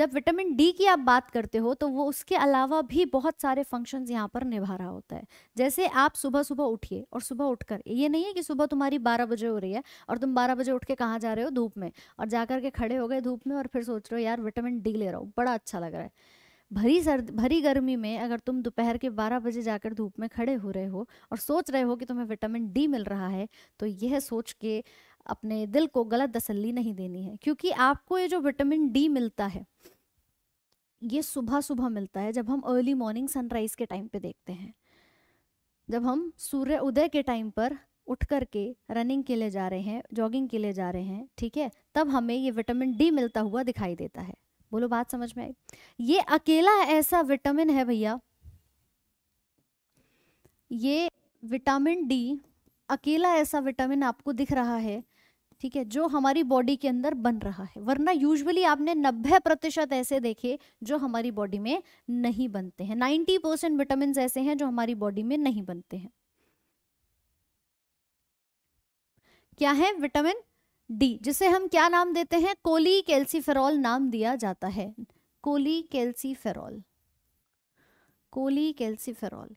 जब विटामिन डी की आप बात करते हो तो वो उसके अलावा भी बहुत सारे फंक्शंस यहाँ पर निभा रहा होता है जैसे आप सुबह सुबह उठिए और सुबह उठकर ये नहीं है कि सुबह तुम्हारी बारह बजे हो रही है और तुम बारह बजे उठ के कहाँ जा रहे हो धूप में और जा के खड़े हो गए धूप में और फिर सोच रहे हो यार विटामिन डी ले रहा हूँ बड़ा अच्छा लग रहा है भरी सर्द भरी गर्मी में अगर तुम दोपहर के 12 बजे जाकर धूप में खड़े हो रहे हो और सोच रहे हो कि तुम्हें विटामिन डी मिल रहा है तो यह सोच के अपने दिल को गलत तसल्ली नहीं देनी है क्योंकि आपको ये जो विटामिन डी मिलता है ये सुबह सुबह मिलता है जब हम अर्ली मॉर्निंग सनराइज के टाइम पे देखते हैं जब हम सूर्य उदय के टाइम पर उठ कर के रनिंग के लिए जा रहे हैं जॉगिंग के लिए जा रहे हैं ठीक है तब हमें ये विटामिन डी मिलता हुआ दिखाई देता है बोलो बात समझ में आई ये अकेला ऐसा विटामिन है भैया ये विटामिन डी अकेला ऐसा विटामिन आपको दिख रहा है ठीक है जो हमारी बॉडी के अंदर बन रहा है वरना यूजुअली आपने 90 प्रतिशत ऐसे देखे जो हमारी बॉडी में नहीं बनते हैं 90 परसेंट विटामिन ऐसे हैं जो हमारी बॉडी में नहीं बनते हैं क्या है विटामिन डी जिसे हम क्या नाम देते हैं कोली कैल्सीफेरॉल नाम दिया जाता है कोली कैल्सीफेरॉल कोली कैल्सीफेरॉल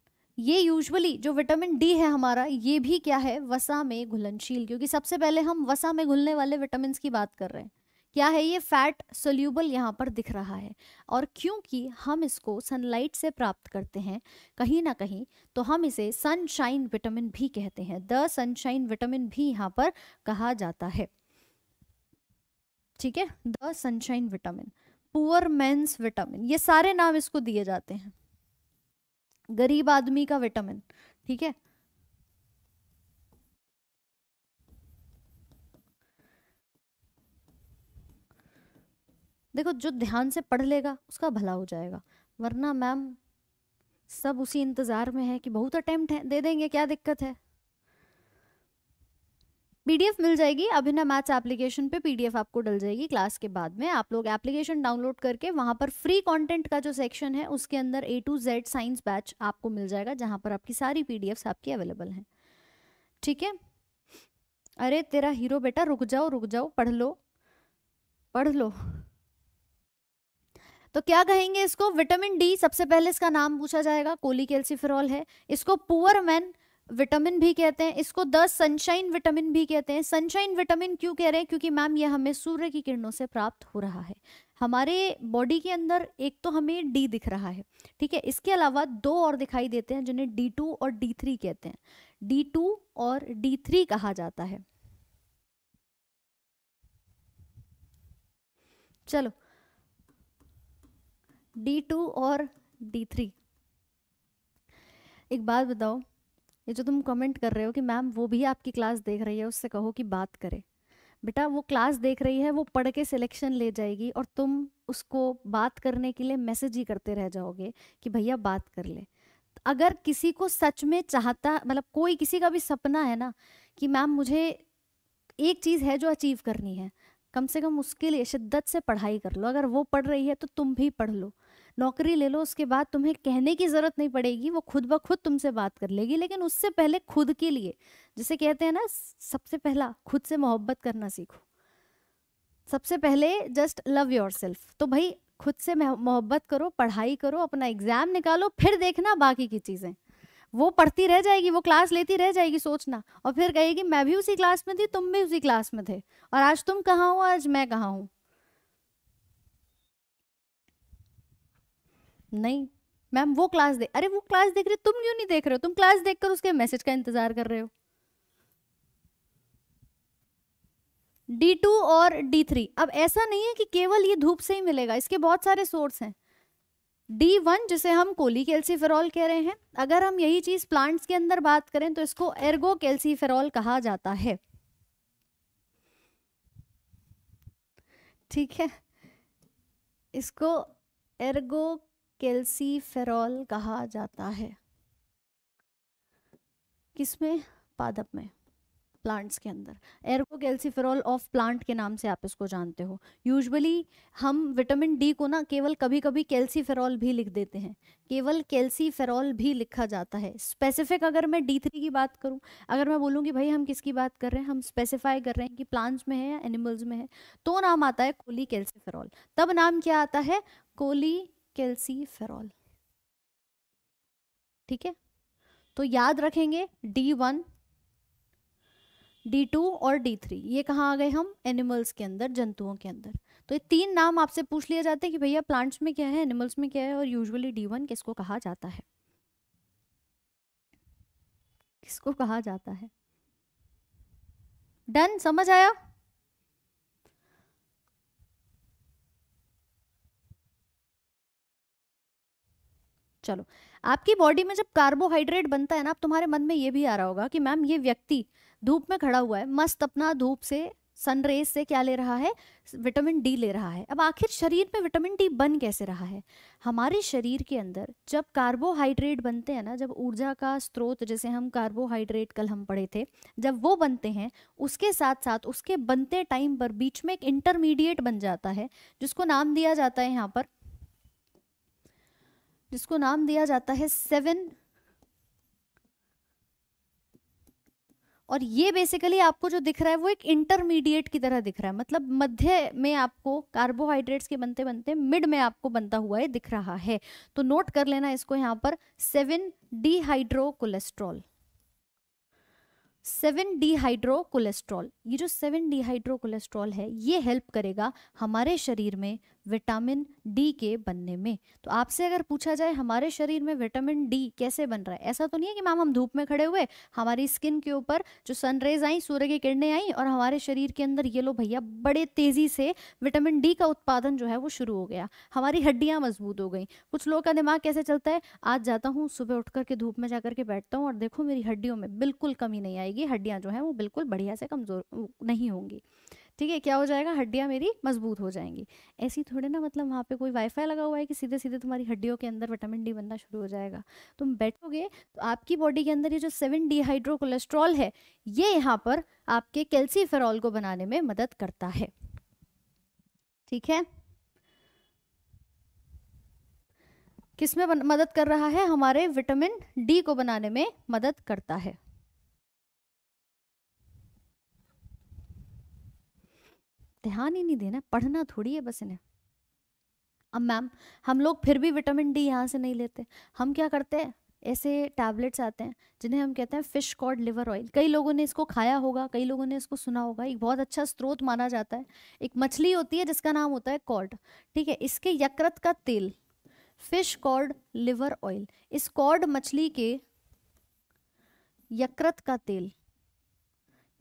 ये यूजुअली जो विटामिन डी है हमारा ये भी क्या है वसा में घुलनशील क्योंकि सबसे पहले हम वसा में घुलने वाले विटामिन की बात कर रहे हैं क्या है ये फैट सोल्यूबल यहाँ पर दिख रहा है और क्योंकि हम इसको सनलाइट से प्राप्त करते हैं कहीं ना कहीं तो हम इसे सनशाइन विटामिन भी कहते हैं द सनशाइन विटामिन भी यहाँ पर कहा जाता है ठीक है the sunshine vitamin poor man's vitamin ये सारे नाम इसको दिए जाते हैं गरीब आदमी का विटामिन ठीक है देखो जो ध्यान से पढ़ लेगा उसका भला हो जाएगा वरना मैम सब उसी इंतज़ार में है कि बहुत अटेम्प्ट है दे देंगे क्या दिक्कत है पीडीएफ मिल जाएगी अभिनव मैथ्स एप्लीकेशन पे पीडीएफ आपको डल जाएगी क्लास के बाद में आप लोग एप्लीकेशन डाउनलोड करके वहां पर फ्री कंटेंट का जो सेक्शन है उसके अंदर A to Z science batch आपको मिल जाएगा जहां पर आपकी सारी पीडीएफ्स आपकी अवेलेबल हैं ठीक है अरे तेरा हीरो बेटा रुक जाओ रुक जाओ पढ़ लो पढ़ लो तो क्या कहेंगे इसको विटामिन डी सबसे पहले इसका नाम पूछा जाएगा कोली कैल्सिफेरॉल है इसको पुअर मैन विटामिन भी कहते हैं इसको द सनशाइन विटामिन भी कहते हैं सनशाइन विटामिन क्यों कह रहे हैं क्योंकि मैम ये हमें सूर्य की किरणों से प्राप्त हो रहा है हमारे बॉडी के अंदर एक तो हमें डी दिख रहा है ठीक है इसके अलावा दो और दिखाई देते हैं जिन्हें डी टू और डी थ्री कहते हैं डी टू और डी थ्री कहा जाता है चलो डी टू और डी थ्री एक बात बताओ ये जो तुम कमेंट कर रहे हो कि मैम वो भी आपकी क्लास देख रही है उससे कहो कि बात करे बेटा वो क्लास देख रही है वो पढ़ के सिलेक्शन ले जाएगी और तुम उसको बात करने के लिए मैसेज ही करते रह जाओगे कि भैया बात कर ले अगर किसी को सच में चाहता मतलब कोई किसी का भी सपना है ना कि मैम मुझे एक चीज़ है जो अचीव करनी है कम से कम उसके लिए शिद्दत से पढ़ाई कर लो अगर वो पढ़ रही है तो तुम भी पढ़ लो नौकरी ले लो उसके बाद तुम्हें कहने की ज़रूरत नहीं पड़ेगी वो खुद ब खुद तुमसे बात कर लेगी लेकिन उससे पहले खुद के लिए जिसे कहते हैं ना सबसे पहला खुद से मोहब्बत करना सीखो सबसे पहले जस्ट लव योर सेल्फ तो भाई खुद से मोहब्बत करो पढ़ाई करो अपना एग्ज़ाम निकालो फिर देखना बाकी की चीज़ें वो पढ़ती रह जाएगी वो क्लास लेती रह जाएगी सोचना और फिर कहेगी मैं भी उसी क्लास में थी तुम भी उसी क्लास में थे और आज तुम कहाँ हो आज मैं कहाँ हूँ नहीं मैम वो क्लास दे अरे वो क्लास देख रहे हो तुम क्यों नहीं देख रहे हो तुम क्लास देखकर उसके मैसेज का इंतजार कर रहे हो डी टू और डी थ्री अब ऐसा नहीं है कि केवल ये धूप से ही मिलेगा इसके बहुत सारे सोर्स हैं डी वन जिसे हम कोली कैल्सीफेरॉल कह रहे हैं अगर हम यही चीज़ प्लांट्स के अंदर बात करें तो इसको एर्गो कैल्सीफेरॉल कहा जाता है ठीक है इसको एर्गो फेरॉल कहा जाता है किसमें पादप में प्लांट्स के अंदर एरको कैल्सीफेरॉल ऑफ प्लांट के नाम से आप इसको जानते हो यूजुअली हम विटामिन डी को ना केवल कभी कभी कैल्सीफेरॉल भी लिख देते हैं केवल कैल्सीफेरॉल भी लिखा जाता है स्पेसिफिक अगर मैं डी थ्री की बात करूं अगर मैं बोलूं कि भाई हम किसकी बात कर रहे हैं हम स्पेसिफाई कर रहे हैं कि प्लांट्स में है या एनिमल्स में है तो नाम आता है कोली कैल्सीफेरॉल तब नाम क्या आता है कोली फेरॉल ठीक है तो याद रखेंगे डी वन डी टू और डी थ्री ये कहाँ आ गए हम एनिमल्स के अंदर जंतुओं के अंदर तो ये तीन नाम आपसे पूछ लिए जाते हैं कि भैया प्लांट्स में क्या है एनिमल्स में क्या है और यूजुअली डी वन किसको कहा जाता है किसको कहा जाता है डन समझ आया चलो आपकी बॉडी में जब कार्बोहाइड्रेट बनता है ना आप तुम्हारे मन में ये भी आ रहा होगा कि मैम ये व्यक्ति धूप में खड़ा हुआ है मस्त अपना धूप से सन रेज से क्या ले रहा है विटामिन डी ले रहा है अब आखिर शरीर में विटामिन डी बन कैसे रहा है हमारे शरीर के अंदर जब कार्बोहाइड्रेट बनते हैं ना जब ऊर्जा का स्रोत जैसे हम कार्बोहाइड्रेट कल हम पढ़े थे जब वो बनते हैं उसके साथ साथ उसके बनते टाइम पर बीच में एक इंटरमीडिएट बन जाता है जिसको नाम दिया जाता है यहाँ पर जिसको नाम दिया जाता है सेवन और ये बेसिकली आपको जो दिख रहा है वो एक इंटरमीडिएट की तरह दिख रहा है मतलब मध्य में आपको कार्बोहाइड्रेट्स के बनते बनते मिड में आपको बनता हुआ है दिख रहा है तो नोट कर लेना इसको यहां पर seven dehydro cholesterol seven dehydro cholesterol ये जो सेवन डीहाइड्रो कोलेस्ट्रॉल है ये हेल्प करेगा हमारे शरीर में विटामिन डी के बनने में तो आपसे अगर पूछा जाए हमारे शरीर में विटामिन डी कैसे बन रहा है ऐसा तो नहीं है कि मैम हम धूप में खड़े हुए हमारी स्किन के ऊपर जो सनरेज आई सूर्य की किरणें आई और हमारे शरीर के अंदर ये लो भैया बड़े तेजी से विटामिन डी का उत्पादन जो है वो शुरू हो गया हमारी हड्डियाँ मजबूत हो गई कुछ लोगों का दिमाग कैसे चलता है आज जाता हूँ सुबह उठ करके धूप में जा करके बैठता हूँ और देखो मेरी हड्डियों में बिल्कुल कमी नहीं आएगी हड्डियाँ जो है वो बिल्कुल बढ़िया से कमज़ोर नहीं होंगी ठीक है क्या हो जाएगा हड्डियाँ मेरी मजबूत हो जाएंगी ऐसी थोड़े ना मतलब वहाँ पे कोई वाईफाई लगा हुआ है कि सीधे सीधे तुम्हारी हड्डियों के अंदर विटामिन डी बनना शुरू हो जाएगा तुम बैठोगे तो आपकी बॉडी के अंदर ये जो सेवन डी हाइड्रो कोलेस्ट्रॉल है ये यहाँ पर आपके कैल्सीफेरॉल को बनाने में मदद करता है ठीक है किसमें मदद कर रहा है हमारे विटामिन डी को बनाने में मदद करता है ध्यान ही नहीं देना पढ़ना थोड़ी है बस इन्हें अब मैम हम लोग फिर भी विटामिन डी यहाँ से नहीं लेते हम क्या करते हैं ऐसे टैबलेट्स आते हैं जिन्हें हम कहते हैं फिश कॉड लिवर ऑयल कई लोगों ने इसको खाया होगा कई लोगों ने इसको सुना होगा एक बहुत अच्छा स्रोत माना जाता है एक मछली होती है जिसका नाम होता है कॉड ठीक है इसके यकृत का तेल फिश कॉड लिवर ऑयल इस कॉड मछली के यकृत का तेल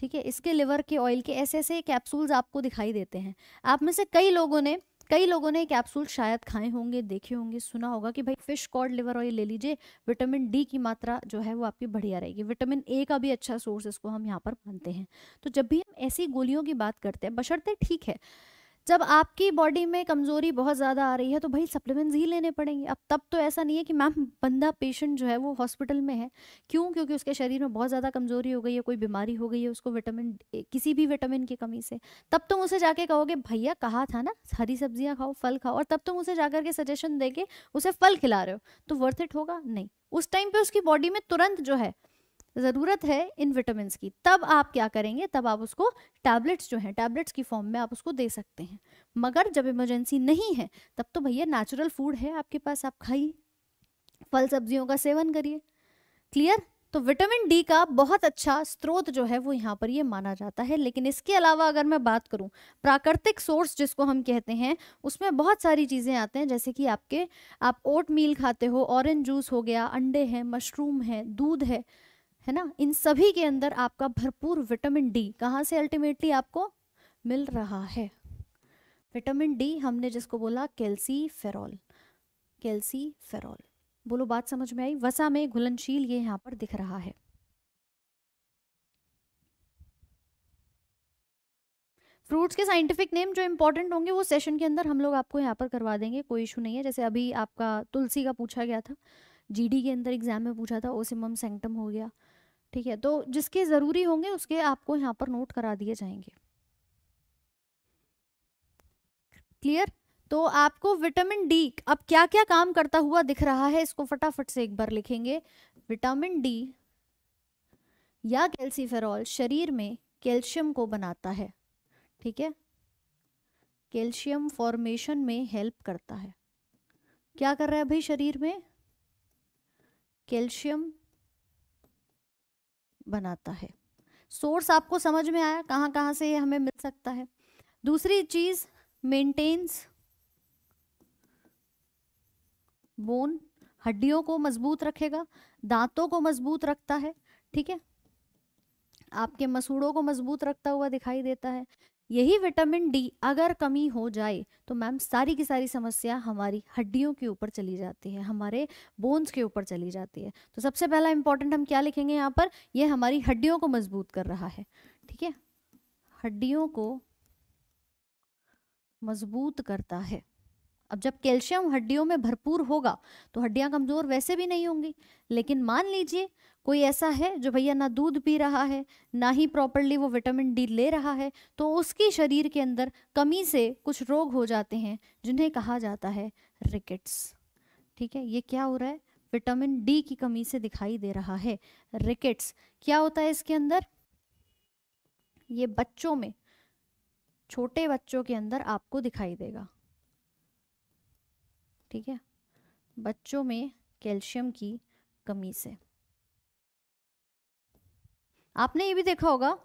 ठीक है इसके लिवर के ऑयल के ऐसे ऐसे कैप्सूल्स आपको दिखाई देते हैं आप में से कई लोगों ने कई लोगों ने कैप्सूल शायद खाए होंगे देखे होंगे सुना होगा कि भाई फिश कॉड लिवर ऑयल ले लीजिए विटामिन डी की मात्रा जो है वो आपकी बढ़िया रहेगी विटामिन ए का भी अच्छा सोर्स इसको हम यहाँ पर मानते हैं तो जब भी हम ऐसी गोलियों की बात करते हैं बशर्ते ठीक है जब आपकी बॉडी में कमज़ोरी बहुत ज़्यादा आ रही है तो भाई सप्लीमेंट्स ही लेने पड़ेंगे अब तब तो ऐसा नहीं है कि मैम बंदा पेशेंट जो है वो हॉस्पिटल में है क्यों क्योंकि उसके शरीर में बहुत ज़्यादा कमज़ोरी हो गई है कोई बीमारी हो गई है उसको विटामिन किसी भी विटामिन की कमी से तब तुम उसे जाके कहोगे भैया कहा था ना हरी सब्जियां खाओ फल खाओ और तब तुम उसे जाकर के सजेशन दे के उसे फल खिला रहे हो तो वर्थ इट होगा नहीं उस टाइम पे उसकी बॉडी में तुरंत जो है ज़रूरत है इन विटामिन की तब आप क्या करेंगे तब आप उसको टैबलेट्स जो हैं टैबलेट्स की फॉर्म में आप उसको दे सकते हैं मगर जब इमरजेंसी नहीं है तब तो भैया नेचुरल फूड है आपके पास आप खाइए फल सब्जियों का सेवन करिए क्लियर तो विटामिन डी का बहुत अच्छा स्रोत जो है वो यहाँ पर ये माना जाता है लेकिन इसके अलावा अगर मैं बात करूँ प्राकृतिक सोर्स जिसको हम कहते हैं उसमें बहुत सारी चीज़ें आते हैं जैसे कि आपके आप ओट मील खाते हो ऑरेंज जूस हो गया अंडे हैं मशरूम है दूध है है ना इन सभी के अंदर आपका भरपूर विटामिन डी कहाँ से अल्टीमेटली आपको मिल रहा है विटामिन डी हमने जिसको बोला कैल्सी फेरॉल कैल्सी फेरॉल बोलो बात समझ में आई वसा में घुलनशील ये यहाँ पर दिख रहा है फ्रूट्स के साइंटिफिक नेम जो इंपॉर्टेंट होंगे वो सेशन के अंदर हम लोग आपको यहाँ पर करवा देंगे कोई इशू नहीं है जैसे अभी आपका तुलसी का पूछा गया था जीडी के अंदर एग्जाम में पूछा था ओसिमम सेंटम हो गया ठीक है तो जिसके ज़रूरी होंगे उसके आपको यहाँ पर नोट करा दिए जाएंगे क्लियर तो आपको विटामिन डी अब क्या क्या काम करता हुआ दिख रहा है इसको फटाफट से एक बार लिखेंगे विटामिन डी या कैल्सीफेरॉल शरीर में कैल्शियम को बनाता है ठीक है कैल्शियम फॉर्मेशन में हेल्प करता है क्या कर रहा है भाई शरीर में कैल्शियम बनाता है सोर्स आपको समझ में आया कहाँ कहाँ से ये हमें मिल सकता है दूसरी चीज मेंटेन्स बोन हड्डियों को मजबूत रखेगा दांतों को मजबूत रखता है ठीक है आपके मसूड़ों को मजबूत रखता हुआ दिखाई देता है यही विटामिन डी अगर कमी हो जाए तो मैम सारी की सारी समस्या हमारी हड्डियों के ऊपर चली जाती है हमारे बोन्स के ऊपर चली जाती है तो सबसे पहला इंपॉर्टेंट हम क्या लिखेंगे यहाँ पर यह हमारी हड्डियों को मजबूत कर रहा है ठीक है हड्डियों को मजबूत करता है अब जब कैल्शियम हड्डियों में भरपूर होगा तो हड्डियां कमज़ोर वैसे भी नहीं होंगी लेकिन मान लीजिए कोई ऐसा है जो भैया ना दूध पी रहा है ना ही प्रॉपरली वो विटामिन डी ले रहा है तो उसकी शरीर के अंदर कमी से कुछ रोग हो जाते हैं जिन्हें कहा जाता है रिकेट्स ठीक है ये क्या हो रहा है विटामिन डी की कमी से दिखाई दे रहा है रिकेट्स क्या होता है इसके अंदर ये बच्चों में छोटे बच्चों के अंदर आपको दिखाई देगा ठीक है बच्चों में कैल्शियम की कमी से आपने ये भी देखा होगा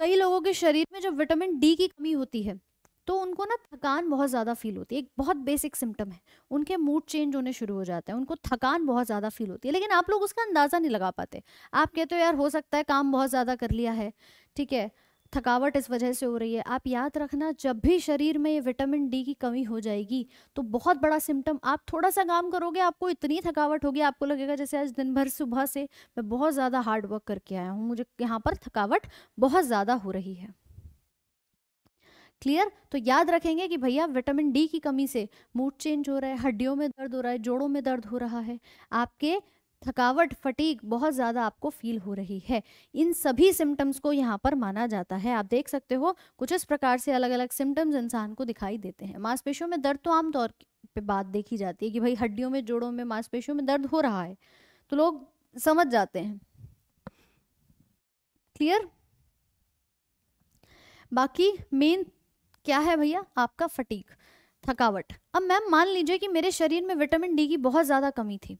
कई लोगों के शरीर में जब विटामिन डी की कमी होती है तो उनको ना थकान बहुत ज़्यादा फील होती है एक बहुत बेसिक सिम्टम है उनके मूड चेंज होने शुरू हो जाते हैं उनको थकान बहुत ज़्यादा फील होती है लेकिन आप लोग उसका अंदाज़ा नहीं लगा पाते आप कहते हो यार हो सकता है काम बहुत ज़्यादा कर लिया है ठीक है थकावट इस वजह से हो रही है आप याद रखना जब भी शरीर में ये विटामिन डी की कमी हो जाएगी तो बहुत बड़ा सिम्टम आप थोड़ा सा काम करोगे आपको इतनी थकावट होगी आपको लगेगा जैसे आज दिन भर सुबह से मैं बहुत ज़्यादा हार्ड वर्क करके आया हूँ मुझे यहाँ पर थकावट बहुत ज़्यादा हो रही है क्लियर तो याद रखेंगे कि भैया विटामिन डी की कमी से मूड चेंज हो रहा है हड्डियों में दर्द हो रहा है जोड़ों में दर्द हो रहा है आपके थकावट फटीक बहुत ज़्यादा आपको फील हो रही है इन सभी सिम्टम्स को यहाँ पर माना जाता है आप देख सकते हो कुछ इस प्रकार से अलग अलग सिम्टम्स इंसान को दिखाई देते हैं मांसपेशियों में दर्द तो आमतौर पे बात देखी जाती है कि भाई हड्डियों में जोड़ों में मांसपेशियों में दर्द हो रहा है तो लोग समझ जाते हैं क्लियर बाकी मेन क्या है भैया आपका फटीक थकावट अब मैम मान लीजिए कि मेरे शरीर में विटामिन डी की बहुत ज़्यादा कमी थी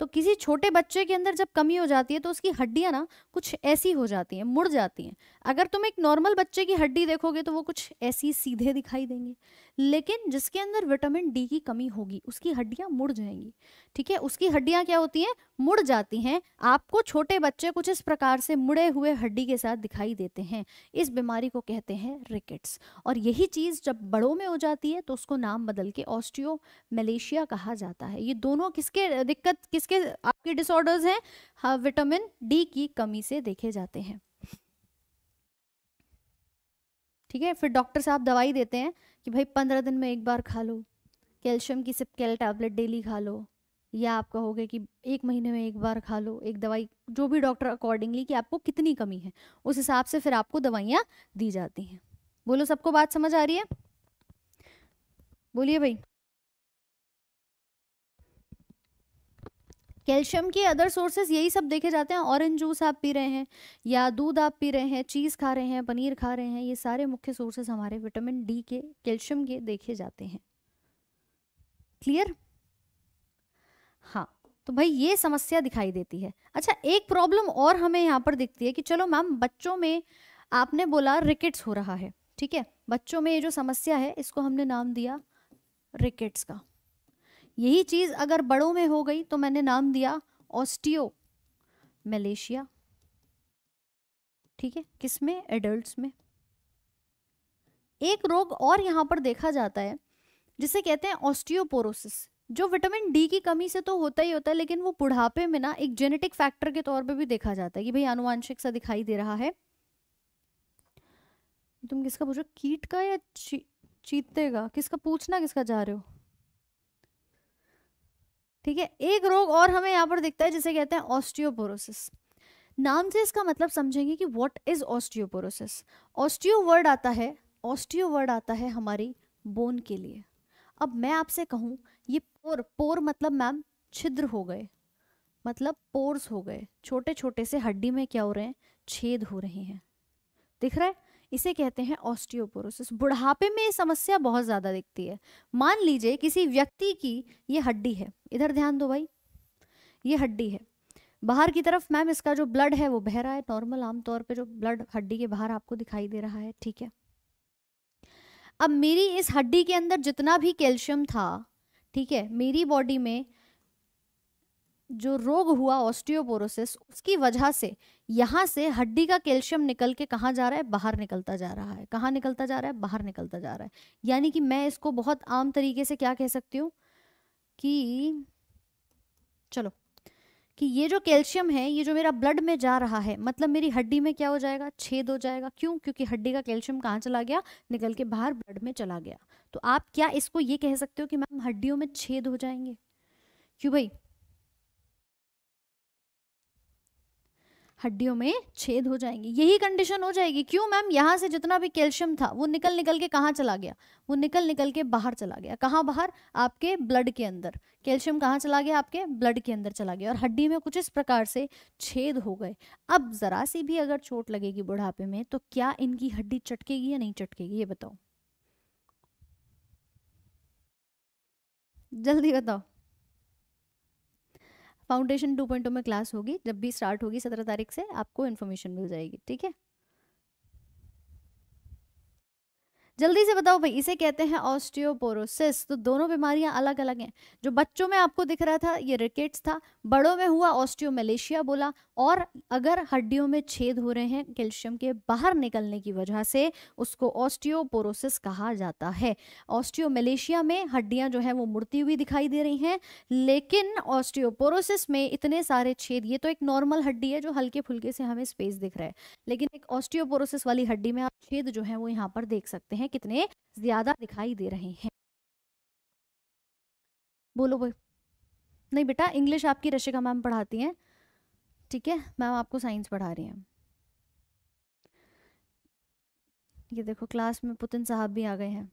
तो किसी छोटे बच्चे के अंदर जब कमी हो जाती है तो उसकी हड्डियाँ ना कुछ ऐसी हो जाती हैं मुड़ जाती हैं अगर तुम एक नॉर्मल बच्चे की हड्डी देखोगे तो वो कुछ ऐसी सीधे दिखाई देंगे लेकिन जिसके अंदर विटामिन डी की कमी होगी उसकी हड्डियां मुड़ जाएंगी ठीक है उसकी हड्डियां क्या होती हैं मुड़ जाती हैं आपको छोटे बच्चे कुछ इस प्रकार से मुड़े हुए हड्डी के साथ दिखाई देते हैं इस बीमारी को कहते हैं रिकेट्स और यही चीज़ जब बड़ों में हो जाती है तो उसको नाम बदल के ऑस्ट्रियो मलेशिया कहा जाता है ये दोनों किसके दिक्कत किसके आपके डिसऑर्डर्स हैं हाँ, विटामिन डी की कमी से देखे जाते हैं ठीक है फिर डॉक्टर साहब दवाई देते हैं कि भाई पंद्रह दिन में एक बार खा लो कैल्शियम की सिपकेल टैबलेट डेली खा लो या आप कहोगे कि एक महीने में एक बार खा लो एक दवाई जो भी डॉक्टर अकॉर्डिंगली कि आपको कितनी कमी है उस हिसाब से फिर आपको दवाइयाँ दी जाती हैं बोलो सबको बात समझ आ रही है बोलिए भाई कैल्शियम के अदर सोर्सेज यही सब देखे जाते हैं ऑरेंज जूस आप पी रहे हैं या दूध आप पी रहे हैं चीज़ खा रहे हैं पनीर खा रहे हैं ये सारे मुख्य सोर्सेज हमारे विटामिन डी के कैल्शियम के देखे जाते हैं क्लियर हाँ तो भाई ये समस्या दिखाई देती है अच्छा एक प्रॉब्लम और हमें यहाँ पर दिखती है कि चलो मैम बच्चों में आपने बोला रिकेट्स हो रहा है ठीक है बच्चों में ये जो समस्या है इसको हमने नाम दिया रिकेट्स का यही चीज़ अगर बड़ों में हो गई तो मैंने नाम दिया ऑस्टियो मलेशिया ठीक है किस में एडल्ट में एक रोग और यहाँ पर देखा जाता है जिसे कहते हैं ऑस्टियोपोरोसिस जो विटामिन डी की कमी से तो होता ही होता है लेकिन वो बुढ़ापे में ना एक जेनेटिक फैक्टर के तौर पे भी देखा जाता है कि भाई आनुवांशिक सा दिखाई दे रहा है तुम किसका पूछो कीट का या ची, चीते का किसका पूछना किसका जा रहे हो ठीक है एक रोग और हमें यहाँ पर दिखता है जिसे कहते हैं ऑस्टियोपोरोसिस नाम से इसका मतलब समझेंगे कि what is osteoporosis osteo word आता है ऑस्टियो वर्ड आता है हमारी बोन के लिए अब मैं आपसे कहूँ ये पोर पोर मतलब मैम छिद्र हो गए मतलब पोर्स हो गए छोटे छोटे से हड्डी में क्या हो रहे हैं छेद हो रहे हैं दिख रहा है इसे कहते हैं ऑस्टियोपोरोसिस बुढ़ापे में ये समस्या बहुत ज़्यादा दिखती है मान लीजिए किसी व्यक्ति की ये हड्डी है इधर ध्यान दो भाई ये हड्डी है बाहर की तरफ मैम इसका जो ब्लड है वो बह रहा है नॉर्मल आमतौर पे जो ब्लड हड्डी के बाहर आपको दिखाई दे रहा है ठीक है अब मेरी इस हड्डी के अंदर जितना भी कैल्शियम था ठीक है मेरी बॉडी में जो रोग हुआ ऑस्टियोपोरोसिस उसकी वजह से यहाँ से हड्डी का कैल्शियम निकल के कहाँ जा रहा है बाहर निकलता जा रहा है कहाँ निकलता जा रहा है बाहर निकलता जा रहा है यानी कि मैं इसको बहुत आम तरीके से क्या कह सकती हूँ कि चलो कि ये जो कैल्शियम है ये जो मेरा ब्लड में जा रहा है मतलब मेरी हड्डी में क्या हो जाएगा छेद हो जाएगा क्यों क्योंकि हड्डी का कैल्शियम कहाँ चला गया निकल के बाहर ब्लड में चला गया तो आप क्या इसको ये कह सकते हो कि मैम हड्डियों में छेद हो जाएंगे क्यों भाई हड्डियों में छेद हो जाएंगे यही कंडीशन हो जाएगी क्यों मैम यहाँ से जितना भी कैल्शियम था वो निकल निकल के कहाँ चला गया वो निकल निकल के बाहर चला गया कहाँ बाहर आपके ब्लड के अंदर कैल्शियम कहाँ चला गया आपके ब्लड के अंदर चला गया और हड्डी में कुछ इस प्रकार से छेद हो गए अब ज़रा सी भी अगर चोट लगेगी बुढ़ापे में तो क्या इनकी हड्डी चटकेगी या नहीं चटकेगी ये बताओ जल्दी बताओ फाउंडेशन टू oh में क्लास होगी जब भी स्टार्ट होगी सत्रह तारीख से आपको इन्फॉर्मेशन मिल जाएगी ठीक है जल्दी से बताओ भाई इसे कहते हैं ऑस्टियोपोरोसिस तो दोनों बीमारियां अलग अलग हैं जो बच्चों में आपको दिख रहा था ये रिकेट्स था बड़ों में हुआ ऑस्टियोमलेशिया बोला और अगर हड्डियों में छेद हो रहे हैं कैल्शियम के बाहर निकलने की वजह से उसको ऑस्टियोपोरोसिस कहा जाता है ऑस्टियोमलेशिया में हड्डियां जो है वो मुड़ती हुई दिखाई दे रही हैं लेकिन ऑस्टियोपोरोसिस में इतने सारे छेद ये तो एक नॉर्मल हड्डी है जो हल्के फुल्के से हमें स्पेस दिख रहा है लेकिन एक ऑस्टियोपोरोसिस वाली हड्डी में आप छेद जो है वो यहाँ पर देख सकते हैं हैं कितने ज्यादा दिखाई दे रहे हैं बोलो भाई नहीं बेटा इंग्लिश आपकी रशिका मैम पढ़ाती हैं ठीक है मैम आपको साइंस पढ़ा रही हैं ये देखो क्लास में पुतिन साहब भी आ गए हैं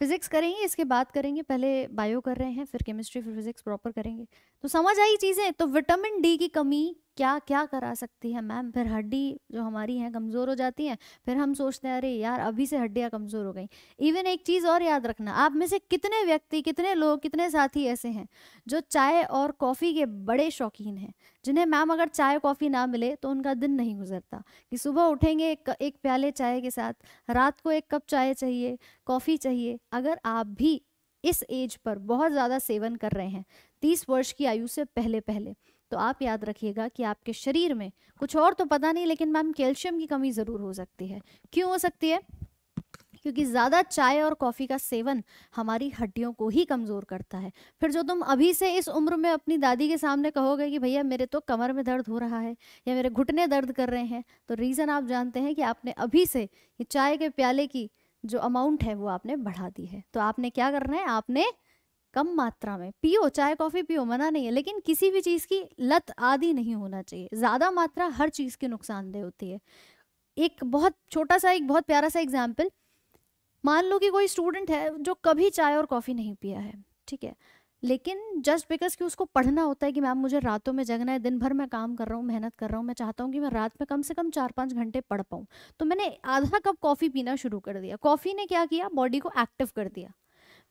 फिजिक्स करेंगे इसके बाद करेंगे पहले बायो कर रहे हैं फिर केमिस्ट्री फिर फिजिक्स प्रॉपर करेंगे तो समझ आई चीज़ें तो विटामिन डी की कमी क्या क्या करा सकती है मैम फिर हड्डी जो हमारी हैं कमज़ोर हो जाती हैं फिर हम सोचते हैं अरे यार अभी से हड्डियाँ कमज़ोर हो गई इवन एक चीज़ और याद रखना आप में से कितने व्यक्ति कितने लोग कितने साथी ऐसे हैं जो चाय और कॉफ़ी के बड़े शौकीन हैं जिन्हें मैम अगर चाय कॉफ़ी ना मिले तो उनका दिन नहीं गुजरता कि सुबह उठेंगे एक, एक प्याले चाय के साथ रात को एक कप चाय चाहिए कॉफ़ी चाहिए अगर आप भी इस एज पर बहुत ज़्यादा सेवन कर रहे हैं तीस वर्ष की आयु से पहले पहले तो आप याद रखिएगा कि आपके शरीर में कुछ और तो पता नहीं लेकिन मैम कैल्शियम की कमी ज़रूर हो सकती है क्यों हो सकती है क्योंकि ज़्यादा चाय और कॉफ़ी का सेवन हमारी हड्डियों को ही कमज़ोर करता है फिर जो तुम अभी से इस उम्र में अपनी दादी के सामने कहोगे कि भैया मेरे तो कमर में दर्द हो रहा है या मेरे घुटने दर्द कर रहे हैं तो रीज़न आप जानते हैं कि आपने अभी से ये चाय के प्याले की जो अमाउंट है वो आपने बढ़ा दी है तो आपने क्या करना है आपने कम मात्रा में पियो चाय कॉफ़ी पियो मना नहीं है लेकिन किसी भी चीज़ की लत आदि नहीं होना चाहिए ज़्यादा मात्रा हर चीज़ के नुकसानदेह होती है एक बहुत छोटा सा एक बहुत प्यारा सा एग्जाम्पल मान लो कि कोई स्टूडेंट है जो कभी चाय और कॉफ़ी नहीं पिया है ठीक है लेकिन जस्ट बिकॉज कि उसको पढ़ना होता है कि मैम मुझे रातों में जगना है दिन भर मैं काम कर रहा हूँ मेहनत कर रहा हूँ मैं चाहता हूँ कि मैं रात में कम से कम चार पाँच घंटे पढ़ पाऊँ तो मैंने आधा कप कॉफ़ी पीना शुरू कर दिया कॉफ़ी ने क्या किया बॉडी को एक्टिव कर दिया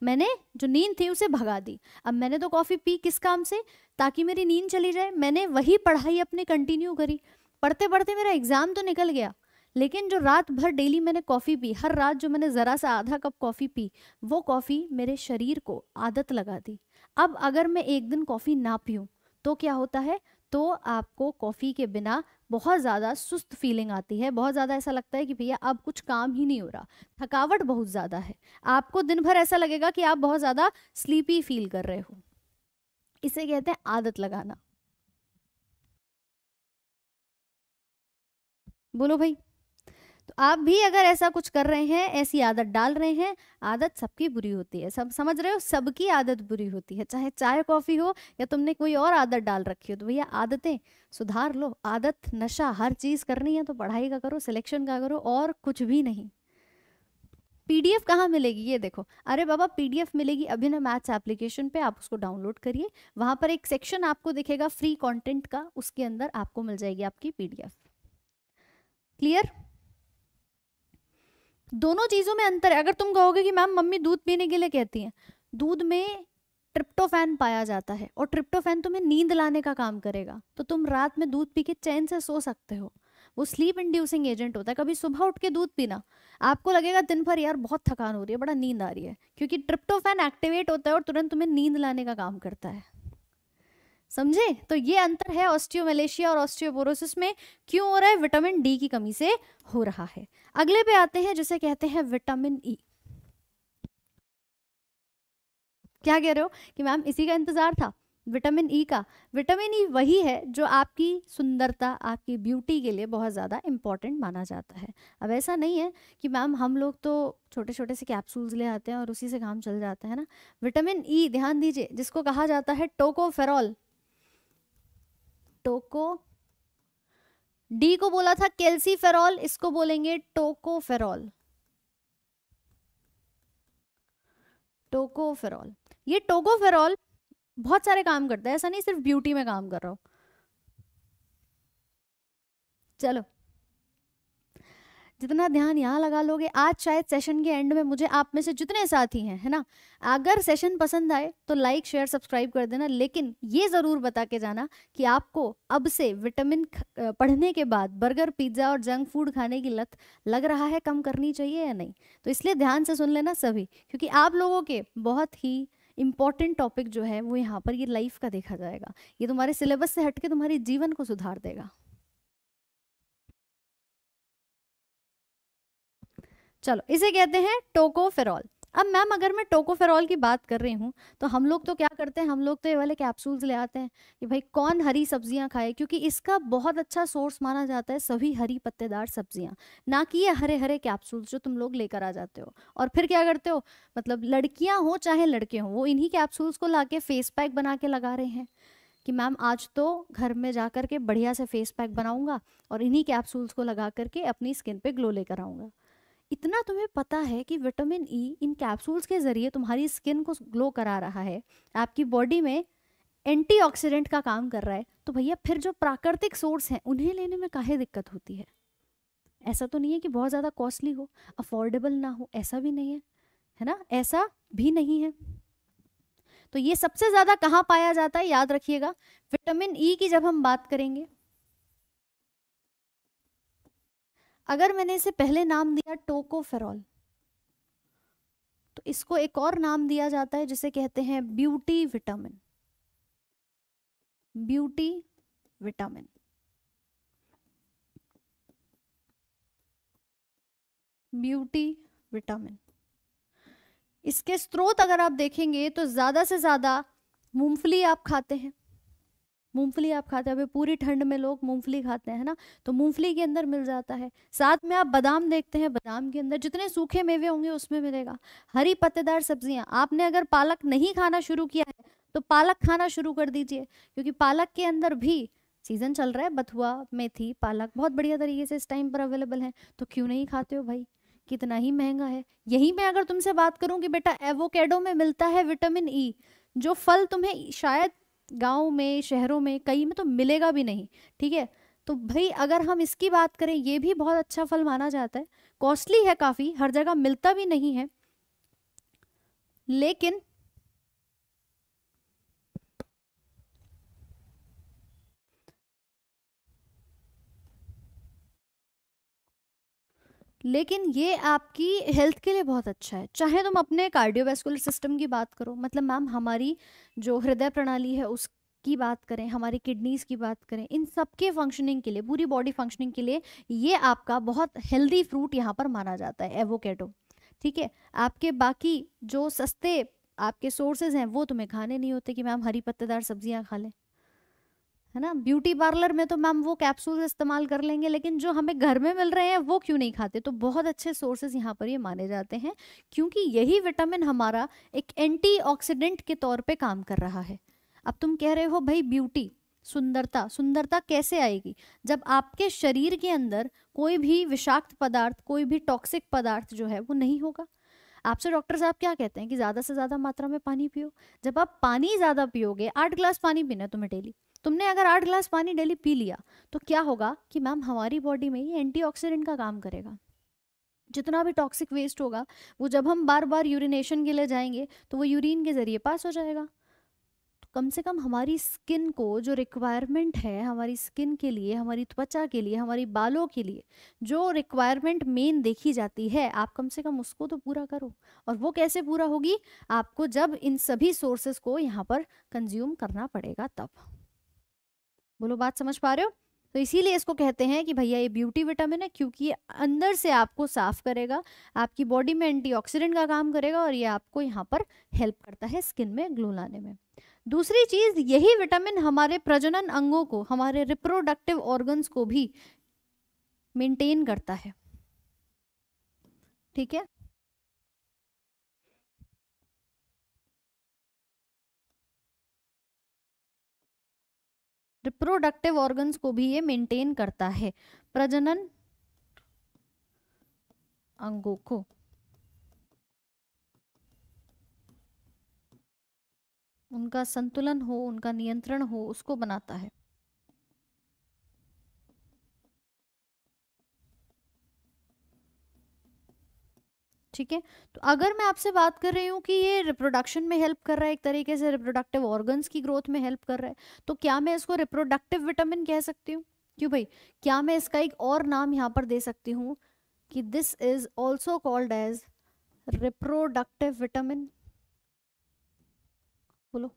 मैंने जो नींद थी उसे भगा दी अब मैंने तो कॉफ़ी पी किस काम से ताकि मेरी नींद चली जाए मैंने वही पढ़ाई अपने कंटिन्यू करी पढ़ते पढ़ते मेरा एग्ज़ाम तो निकल गया लेकिन जो रात भर डेली मैंने कॉफ़ी पी हर रात जो मैंने ज़रा सा आधा कप कॉफ़ी पी वो कॉफ़ी मेरे शरीर को आदत लगा दी अब अगर मैं एक दिन कॉफ़ी ना पीऊँ तो क्या होता है तो आपको कॉफ़ी के बिना बहुत ज़्यादा सुस्त फीलिंग आती है बहुत ज़्यादा ऐसा लगता है कि भैया अब कुछ काम ही नहीं हो रहा थकावट बहुत ज़्यादा है आपको दिन भर ऐसा लगेगा कि आप बहुत ज़्यादा स्लीपी फील कर रहे हो इसे कहते हैं आदत लगाना बोलो भाई आप भी अगर ऐसा कुछ कर रहे हैं ऐसी आदत डाल रहे हैं आदत सबकी बुरी होती है सब समझ रहे हो सबकी आदत बुरी होती है चाहे चाय कॉफ़ी हो या तुमने कोई और आदत डाल रखी हो तो भैया आदतें सुधार लो आदत नशा हर चीज़ करनी है तो पढ़ाई का करो सिलेक्शन का करो और कुछ भी नहीं पीडीएफ कहाँ मिलेगी ये देखो अरे बाबा पीडीएफ मिलेगी अभी ना मैथ्स एप्लीकेशन पे आप उसको डाउनलोड करिए वहाँ पर एक सेक्शन आपको दिखेगा फ्री कंटेंट का उसके अंदर आपको मिल जाएगी आपकी पीडीएफ क्लियर दोनों चीज़ों में अंतर है अगर तुम कहोगे कि मैम मम्मी दूध पीने के लिए कहती हैं दूध में ट्रिप्टोफैन पाया जाता है और ट्रिप्टोफैन तुम्हें नींद लाने का काम करेगा तो तुम रात में दूध पी के चैन से सो सकते हो वो स्लीप इंड्यूसिंग एजेंट होता है कभी सुबह उठ के दूध पीना आपको लगेगा दिन भर यार बहुत थकान हो रही है बड़ा नींद आ रही है क्योंकि ट्रिप्टोफैन एक्टिवेट होता है और तुरंत तुम्हें नींद लाने का काम करता है समझे तो ये अंतर है ऑस्टियोमलेशिया और ऑस्टियोपोरोसिस में क्यों हो रहा है विटामिन डी की कमी से हो रहा है अगले पे आते हैं जिसे कहते हैं विटामिन ई e. क्या कह रहे हो कि मैम इसी का इंतजार था विटामिन ई e का विटामिन ई e वही है जो आपकी सुंदरता आपकी ब्यूटी के लिए बहुत ज़्यादा इम्पॉर्टेंट माना जाता है अब ऐसा नहीं है कि मैम हम लोग तो छोटे छोटे से कैप्सूल्स ले आते हैं और उसी से काम चल जाता है ना विटामिन ई e, ध्यान दीजिए जिसको कहा जाता है टोकोफेरॉल टोको डी को बोला था फेरॉल इसको बोलेंगे टोको टोको फेरॉल ये टोको फेरॉल बहुत सारे काम करता है ऐसा नहीं सिर्फ ब्यूटी में काम कर रहा हो चलो जितना ध्यान यहाँ लगा लोगे आज शायद सेशन के एंड में मुझे आप में से जितने साथी हैं है ना अगर सेशन पसंद आए तो लाइक शेयर सब्सक्राइब कर देना लेकिन ये ज़रूर बता के जाना कि आपको अब से विटामिन पढ़ने के बाद बर्गर पिज्ज़ा और जंक फूड खाने की लत लग रहा है कम करनी चाहिए या नहीं तो इसलिए ध्यान से सुन लेना सभी क्योंकि आप लोगों के बहुत ही इम्पॉर्टेंट टॉपिक जो है वो यहाँ पर ये लाइफ का देखा जाएगा ये तुम्हारे सिलेबस से हटके तुम्हारी जीवन को सुधार देगा चलो इसे कहते हैं टोकोफेरॉल अब मैम अगर मैं टोकोफेरॉल की बात कर रही हूँ तो हम लोग तो क्या करते हैं हम लोग तो ये वाले कैप्सूल्स ले आते हैं कि भाई कौन हरी सब्जियाँ खाए क्योंकि इसका बहुत अच्छा सोर्स माना जाता है सभी हरी पत्तेदार सब्जियाँ ना कि ये हरे हरे कैप्सूल्स जो तुम लोग लेकर आ जाते हो और फिर क्या करते हो मतलब लड़कियाँ हों चाहे लड़के हों वो इन्हीं कैप्सूल्स को ला फेस पैक बना के लगा रहे हैं कि मैम आज तो घर में जा के बढ़िया से फेस पैक बनाऊंगा और इन्हीं कैप्सूल्स को लगा करके अपनी स्किन पे ग्लो लेकर आऊँगा इतना तुम्हें पता है कि विटामिन ई e इन कैप्सूल्स के ज़रिए तुम्हारी स्किन को ग्लो करा रहा है आपकी बॉडी में एंटीऑक्सीडेंट का काम कर रहा है तो भैया फिर जो प्राकृतिक सोर्स हैं उन्हें लेने में काहे दिक्कत होती है ऐसा तो नहीं है कि बहुत ज़्यादा कॉस्टली हो अफोर्डेबल ना हो ऐसा भी नहीं है है ना ऐसा भी नहीं है तो ये सबसे ज़्यादा कहाँ पाया जाता है याद रखिएगा विटामिन ई e की जब हम बात करेंगे अगर मैंने इसे पहले नाम दिया टोकोफेरॉल तो इसको एक और नाम दिया जाता है जिसे कहते हैं beauty vitamin beauty vitamin beauty vitamin इसके स्रोत अगर आप देखेंगे तो ज़्यादा से ज़्यादा मूंगफली आप खाते हैं मूंगफली आप खाते हैं अभी पूरी ठंड में लोग मूंगफली खाते हैं ना तो मूंगफली के अंदर मिल जाता है साथ में आप बादाम देखते हैं बादाम के अंदर जितने सूखे मेवे होंगे उसमें मिलेगा हरी पत्तेदार सब्जियां आपने अगर पालक नहीं खाना शुरू किया है तो पालक खाना शुरू कर दीजिए क्योंकि पालक के अंदर भी सीजन चल रहा है बथुआ मेथी पालक बहुत बढ़िया तरीके से इस टाइम पर अवेलेबल है तो क्यों नहीं खाते हो भाई कितना ही महंगा है यही मैं अगर तुमसे बात करूं कि बेटा एवोकेडो में मिलता है विटामिन ई जो फल तुम्हें शायद गाँव में शहरों में कई में तो मिलेगा भी नहीं ठीक है तो भाई अगर हम इसकी बात करें ये भी बहुत अच्छा फल माना जाता है कॉस्टली है काफ़ी हर जगह मिलता भी नहीं है लेकिन लेकिन ये आपकी हेल्थ के लिए बहुत अच्छा है चाहे तुम अपने कार्डियोवेस्कुलर सिस्टम की बात करो मतलब मैम हमारी जो हृदय प्रणाली है उसकी बात करें हमारी किडनीज की बात करें इन सब के फंक्शनिंग के लिए पूरी बॉडी फंक्शनिंग के लिए ये आपका बहुत हेल्दी फ्रूट यहाँ पर माना जाता है एवोकेडो ठीक है आपके बाकी जो सस्ते आपके सोर्सेज हैं वो तुम्हें खाने नहीं होते कि मैम हरी पत्तेदार सब्जियाँ खा लें है ना ब्यूटी पार्लर में तो मैम वो कैप्सूल इस्तेमाल कर लेंगे लेकिन जो हमें घर में मिल रहे हैं वो क्यों नहीं खाते तो बहुत अच्छे सोर्सेज यहाँ पर ये माने जाते हैं क्योंकि यही विटामिन हमारा एक एंटीऑक्सीडेंट के तौर पे काम कर रहा है अब तुम कह रहे हो भाई ब्यूटी सुंदरता सुंदरता कैसे आएगी जब आपके शरीर के अंदर कोई भी विषाक्त पदार्थ कोई भी टॉक्सिक पदार्थ जो है वो नहीं होगा आपसे डॉक्टर साहब क्या कहते हैं कि ज़्यादा से ज़्यादा मात्रा में पानी पियो जब आप पानी ज़्यादा पियोगे आठ ग्लास पानी पीना तुम्हें डेली तुमने अगर आठ ग्लास पानी डेली पी लिया तो क्या होगा कि मैम हमारी बॉडी में ये एंटीऑक्सीडेंट का काम करेगा जितना भी टॉक्सिक वेस्ट होगा वो जब हम बार बार यूरिनेशन के लिए जाएंगे तो वो यूरिन के ज़रिए पास हो जाएगा तो कम से कम हमारी स्किन को जो रिक्वायरमेंट है हमारी स्किन के लिए हमारी त्वचा के लिए हमारी बालों के लिए जो रिक्वायरमेंट मेन देखी जाती है आप कम से कम उसको तो पूरा करो और वो कैसे पूरा होगी आपको जब इन सभी सोर्सेस को यहाँ पर कंज्यूम करना पड़ेगा तब बोलो बात समझ पा रहे हो तो इसीलिए इसको कहते हैं कि भैया ये ब्यूटी विटामिन है क्योंकि ये अंदर से आपको साफ करेगा आपकी बॉडी में एंटीऑक्सीडेंट का काम करेगा और ये आपको यहाँ पर हेल्प करता है स्किन में ग्लो लाने में दूसरी चीज़ यही विटामिन हमारे प्रजनन अंगों को हमारे रिप्रोडक्टिव ऑर्गन्स को भी मेंटेन करता है ठीक है रिप्रोडक्टिव ऑर्गन्स को भी ये मेंटेन करता है प्रजनन अंगों को उनका संतुलन हो उनका नियंत्रण हो उसको बनाता है ठीक है तो अगर मैं आपसे बात कर रही हूँ कि ये रिप्रोडक्शन में हेल्प कर रहा है एक तरीके से रिप्रोडक्टिव ऑर्गन्स की ग्रोथ में हेल्प कर रहा है तो क्या मैं इसको रिप्रोडक्टिव विटामिन कह सकती हूँ क्यों भाई क्या मैं इसका एक और नाम यहाँ पर दे सकती हूँ कि this is also called as reproductive vitamin बोलो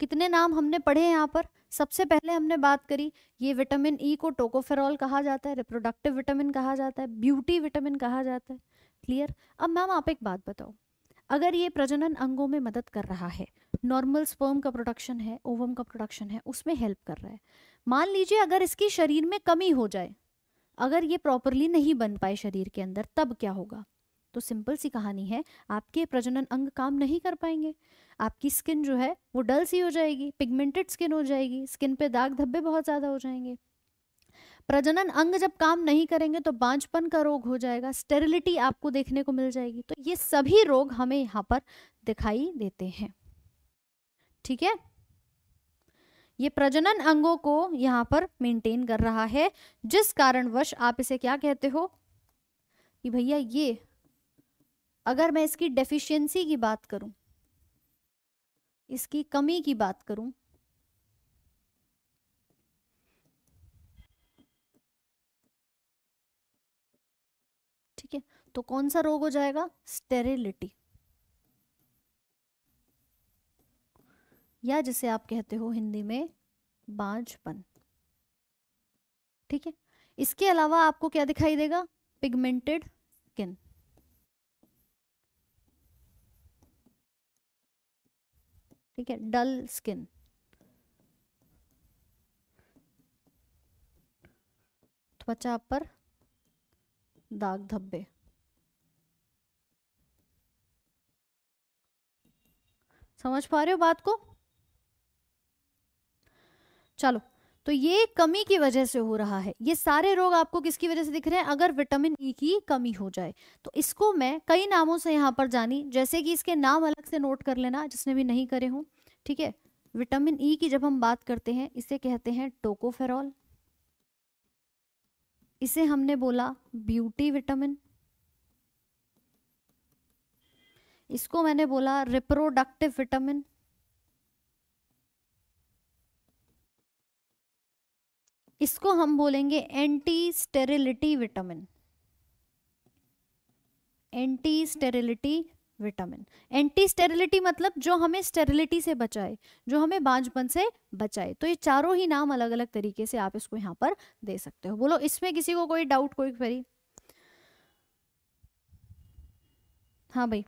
कितने नाम हमने पढ़े यहाँ पर सबसे पहले हमने बात करी ये विटामिन ई e को टोकोफेरॉल कहा जाता है रिप्रोडक्टिव विटामिन कहा जाता है ब्यूटी विटामिन कहा जाता है क्लियर अब मैम आप एक बात बताओ अगर ये प्रजनन अंगों में मदद कर रहा है नॉर्मल स्पर्म का प्रोडक्शन है ओवम का प्रोडक्शन है उसमें हेल्प कर रहा है मान लीजिए अगर इसकी शरीर में कमी हो जाए अगर ये प्रॉपरली नहीं बन पाए शरीर के अंदर तब क्या होगा तो सिंपल सी कहानी है आपके प्रजनन अंग काम नहीं कर पाएंगे आपकी स्किन जो है वो डल सी हो जाएगी पिगमेंटेड स्किन हो जाएगी स्किन पे दाग धब्बे बहुत ज़्यादा हो जाएंगे प्रजनन अंग जब काम नहीं करेंगे तो बांझपन का रोग हो जाएगा स्टेरिलिटी आपको देखने को मिल जाएगी तो ये सभी रोग हमें यहाँ पर दिखाई देते हैं ठीक है ये प्रजनन अंगों को यहाँ पर मेंटेन कर रहा है जिस कारणवश आप इसे क्या कहते हो कि भैया ये अगर मैं इसकी डेफिशिएंसी की बात करूं इसकी कमी की बात करूं तो कौन सा रोग हो जाएगा स्टेरिलिटी या जिसे आप कहते हो हिंदी में बांझपन ठीक है इसके अलावा आपको क्या दिखाई देगा पिगमेंटेड स्किन ठीक है डल स्किन त्वचा पर दाग धब्बे समझ पा रहे हो बात को चलो तो ये कमी की वजह से हो रहा है ये सारे रोग आपको किसकी वजह से दिख रहे हैं अगर विटामिन ई e की कमी हो जाए तो इसको मैं कई नामों से यहाँ पर जानी जैसे कि इसके नाम अलग से नोट कर लेना जिसने भी नहीं करे हूं ठीक है विटामिन ई e की जब हम बात करते हैं इसे कहते हैं टोकोफेरॉल इसे हमने बोला ब्यूटी विटामिन इसको मैंने बोला रिप्रोडक्टिव विटामिन इसको हम बोलेंगे anti sterility vitamin anti sterility vitamin anti sterility मतलब जो हमें स्टेरिलिटी से बचाए जो हमें बांझपन से बचाए तो ये चारों ही नाम अलग अलग तरीके से आप इसको यहां पर दे सकते हो बोलो इसमें किसी को कोई डाउट कोई क्वेरी हाँ भाई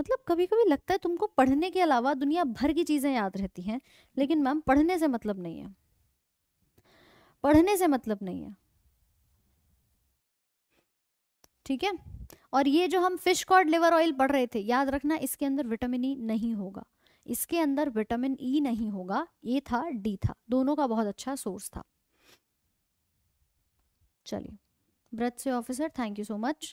मतलब कभी कभी लगता है तुमको पढ़ने के अलावा दुनिया भर की चीज़ें याद रहती हैं लेकिन मैम पढ़ने से मतलब नहीं है पढ़ने से मतलब नहीं है ठीक है और ये जो हम फिश कॉड लिवर ऑयल पढ़ रहे थे याद रखना इसके अंदर विटामिन ई e नहीं होगा इसके अंदर विटामिन ई e नहीं होगा ये था डी था दोनों का बहुत अच्छा सोर्स था चलिए ब्रथ से officer thank you so much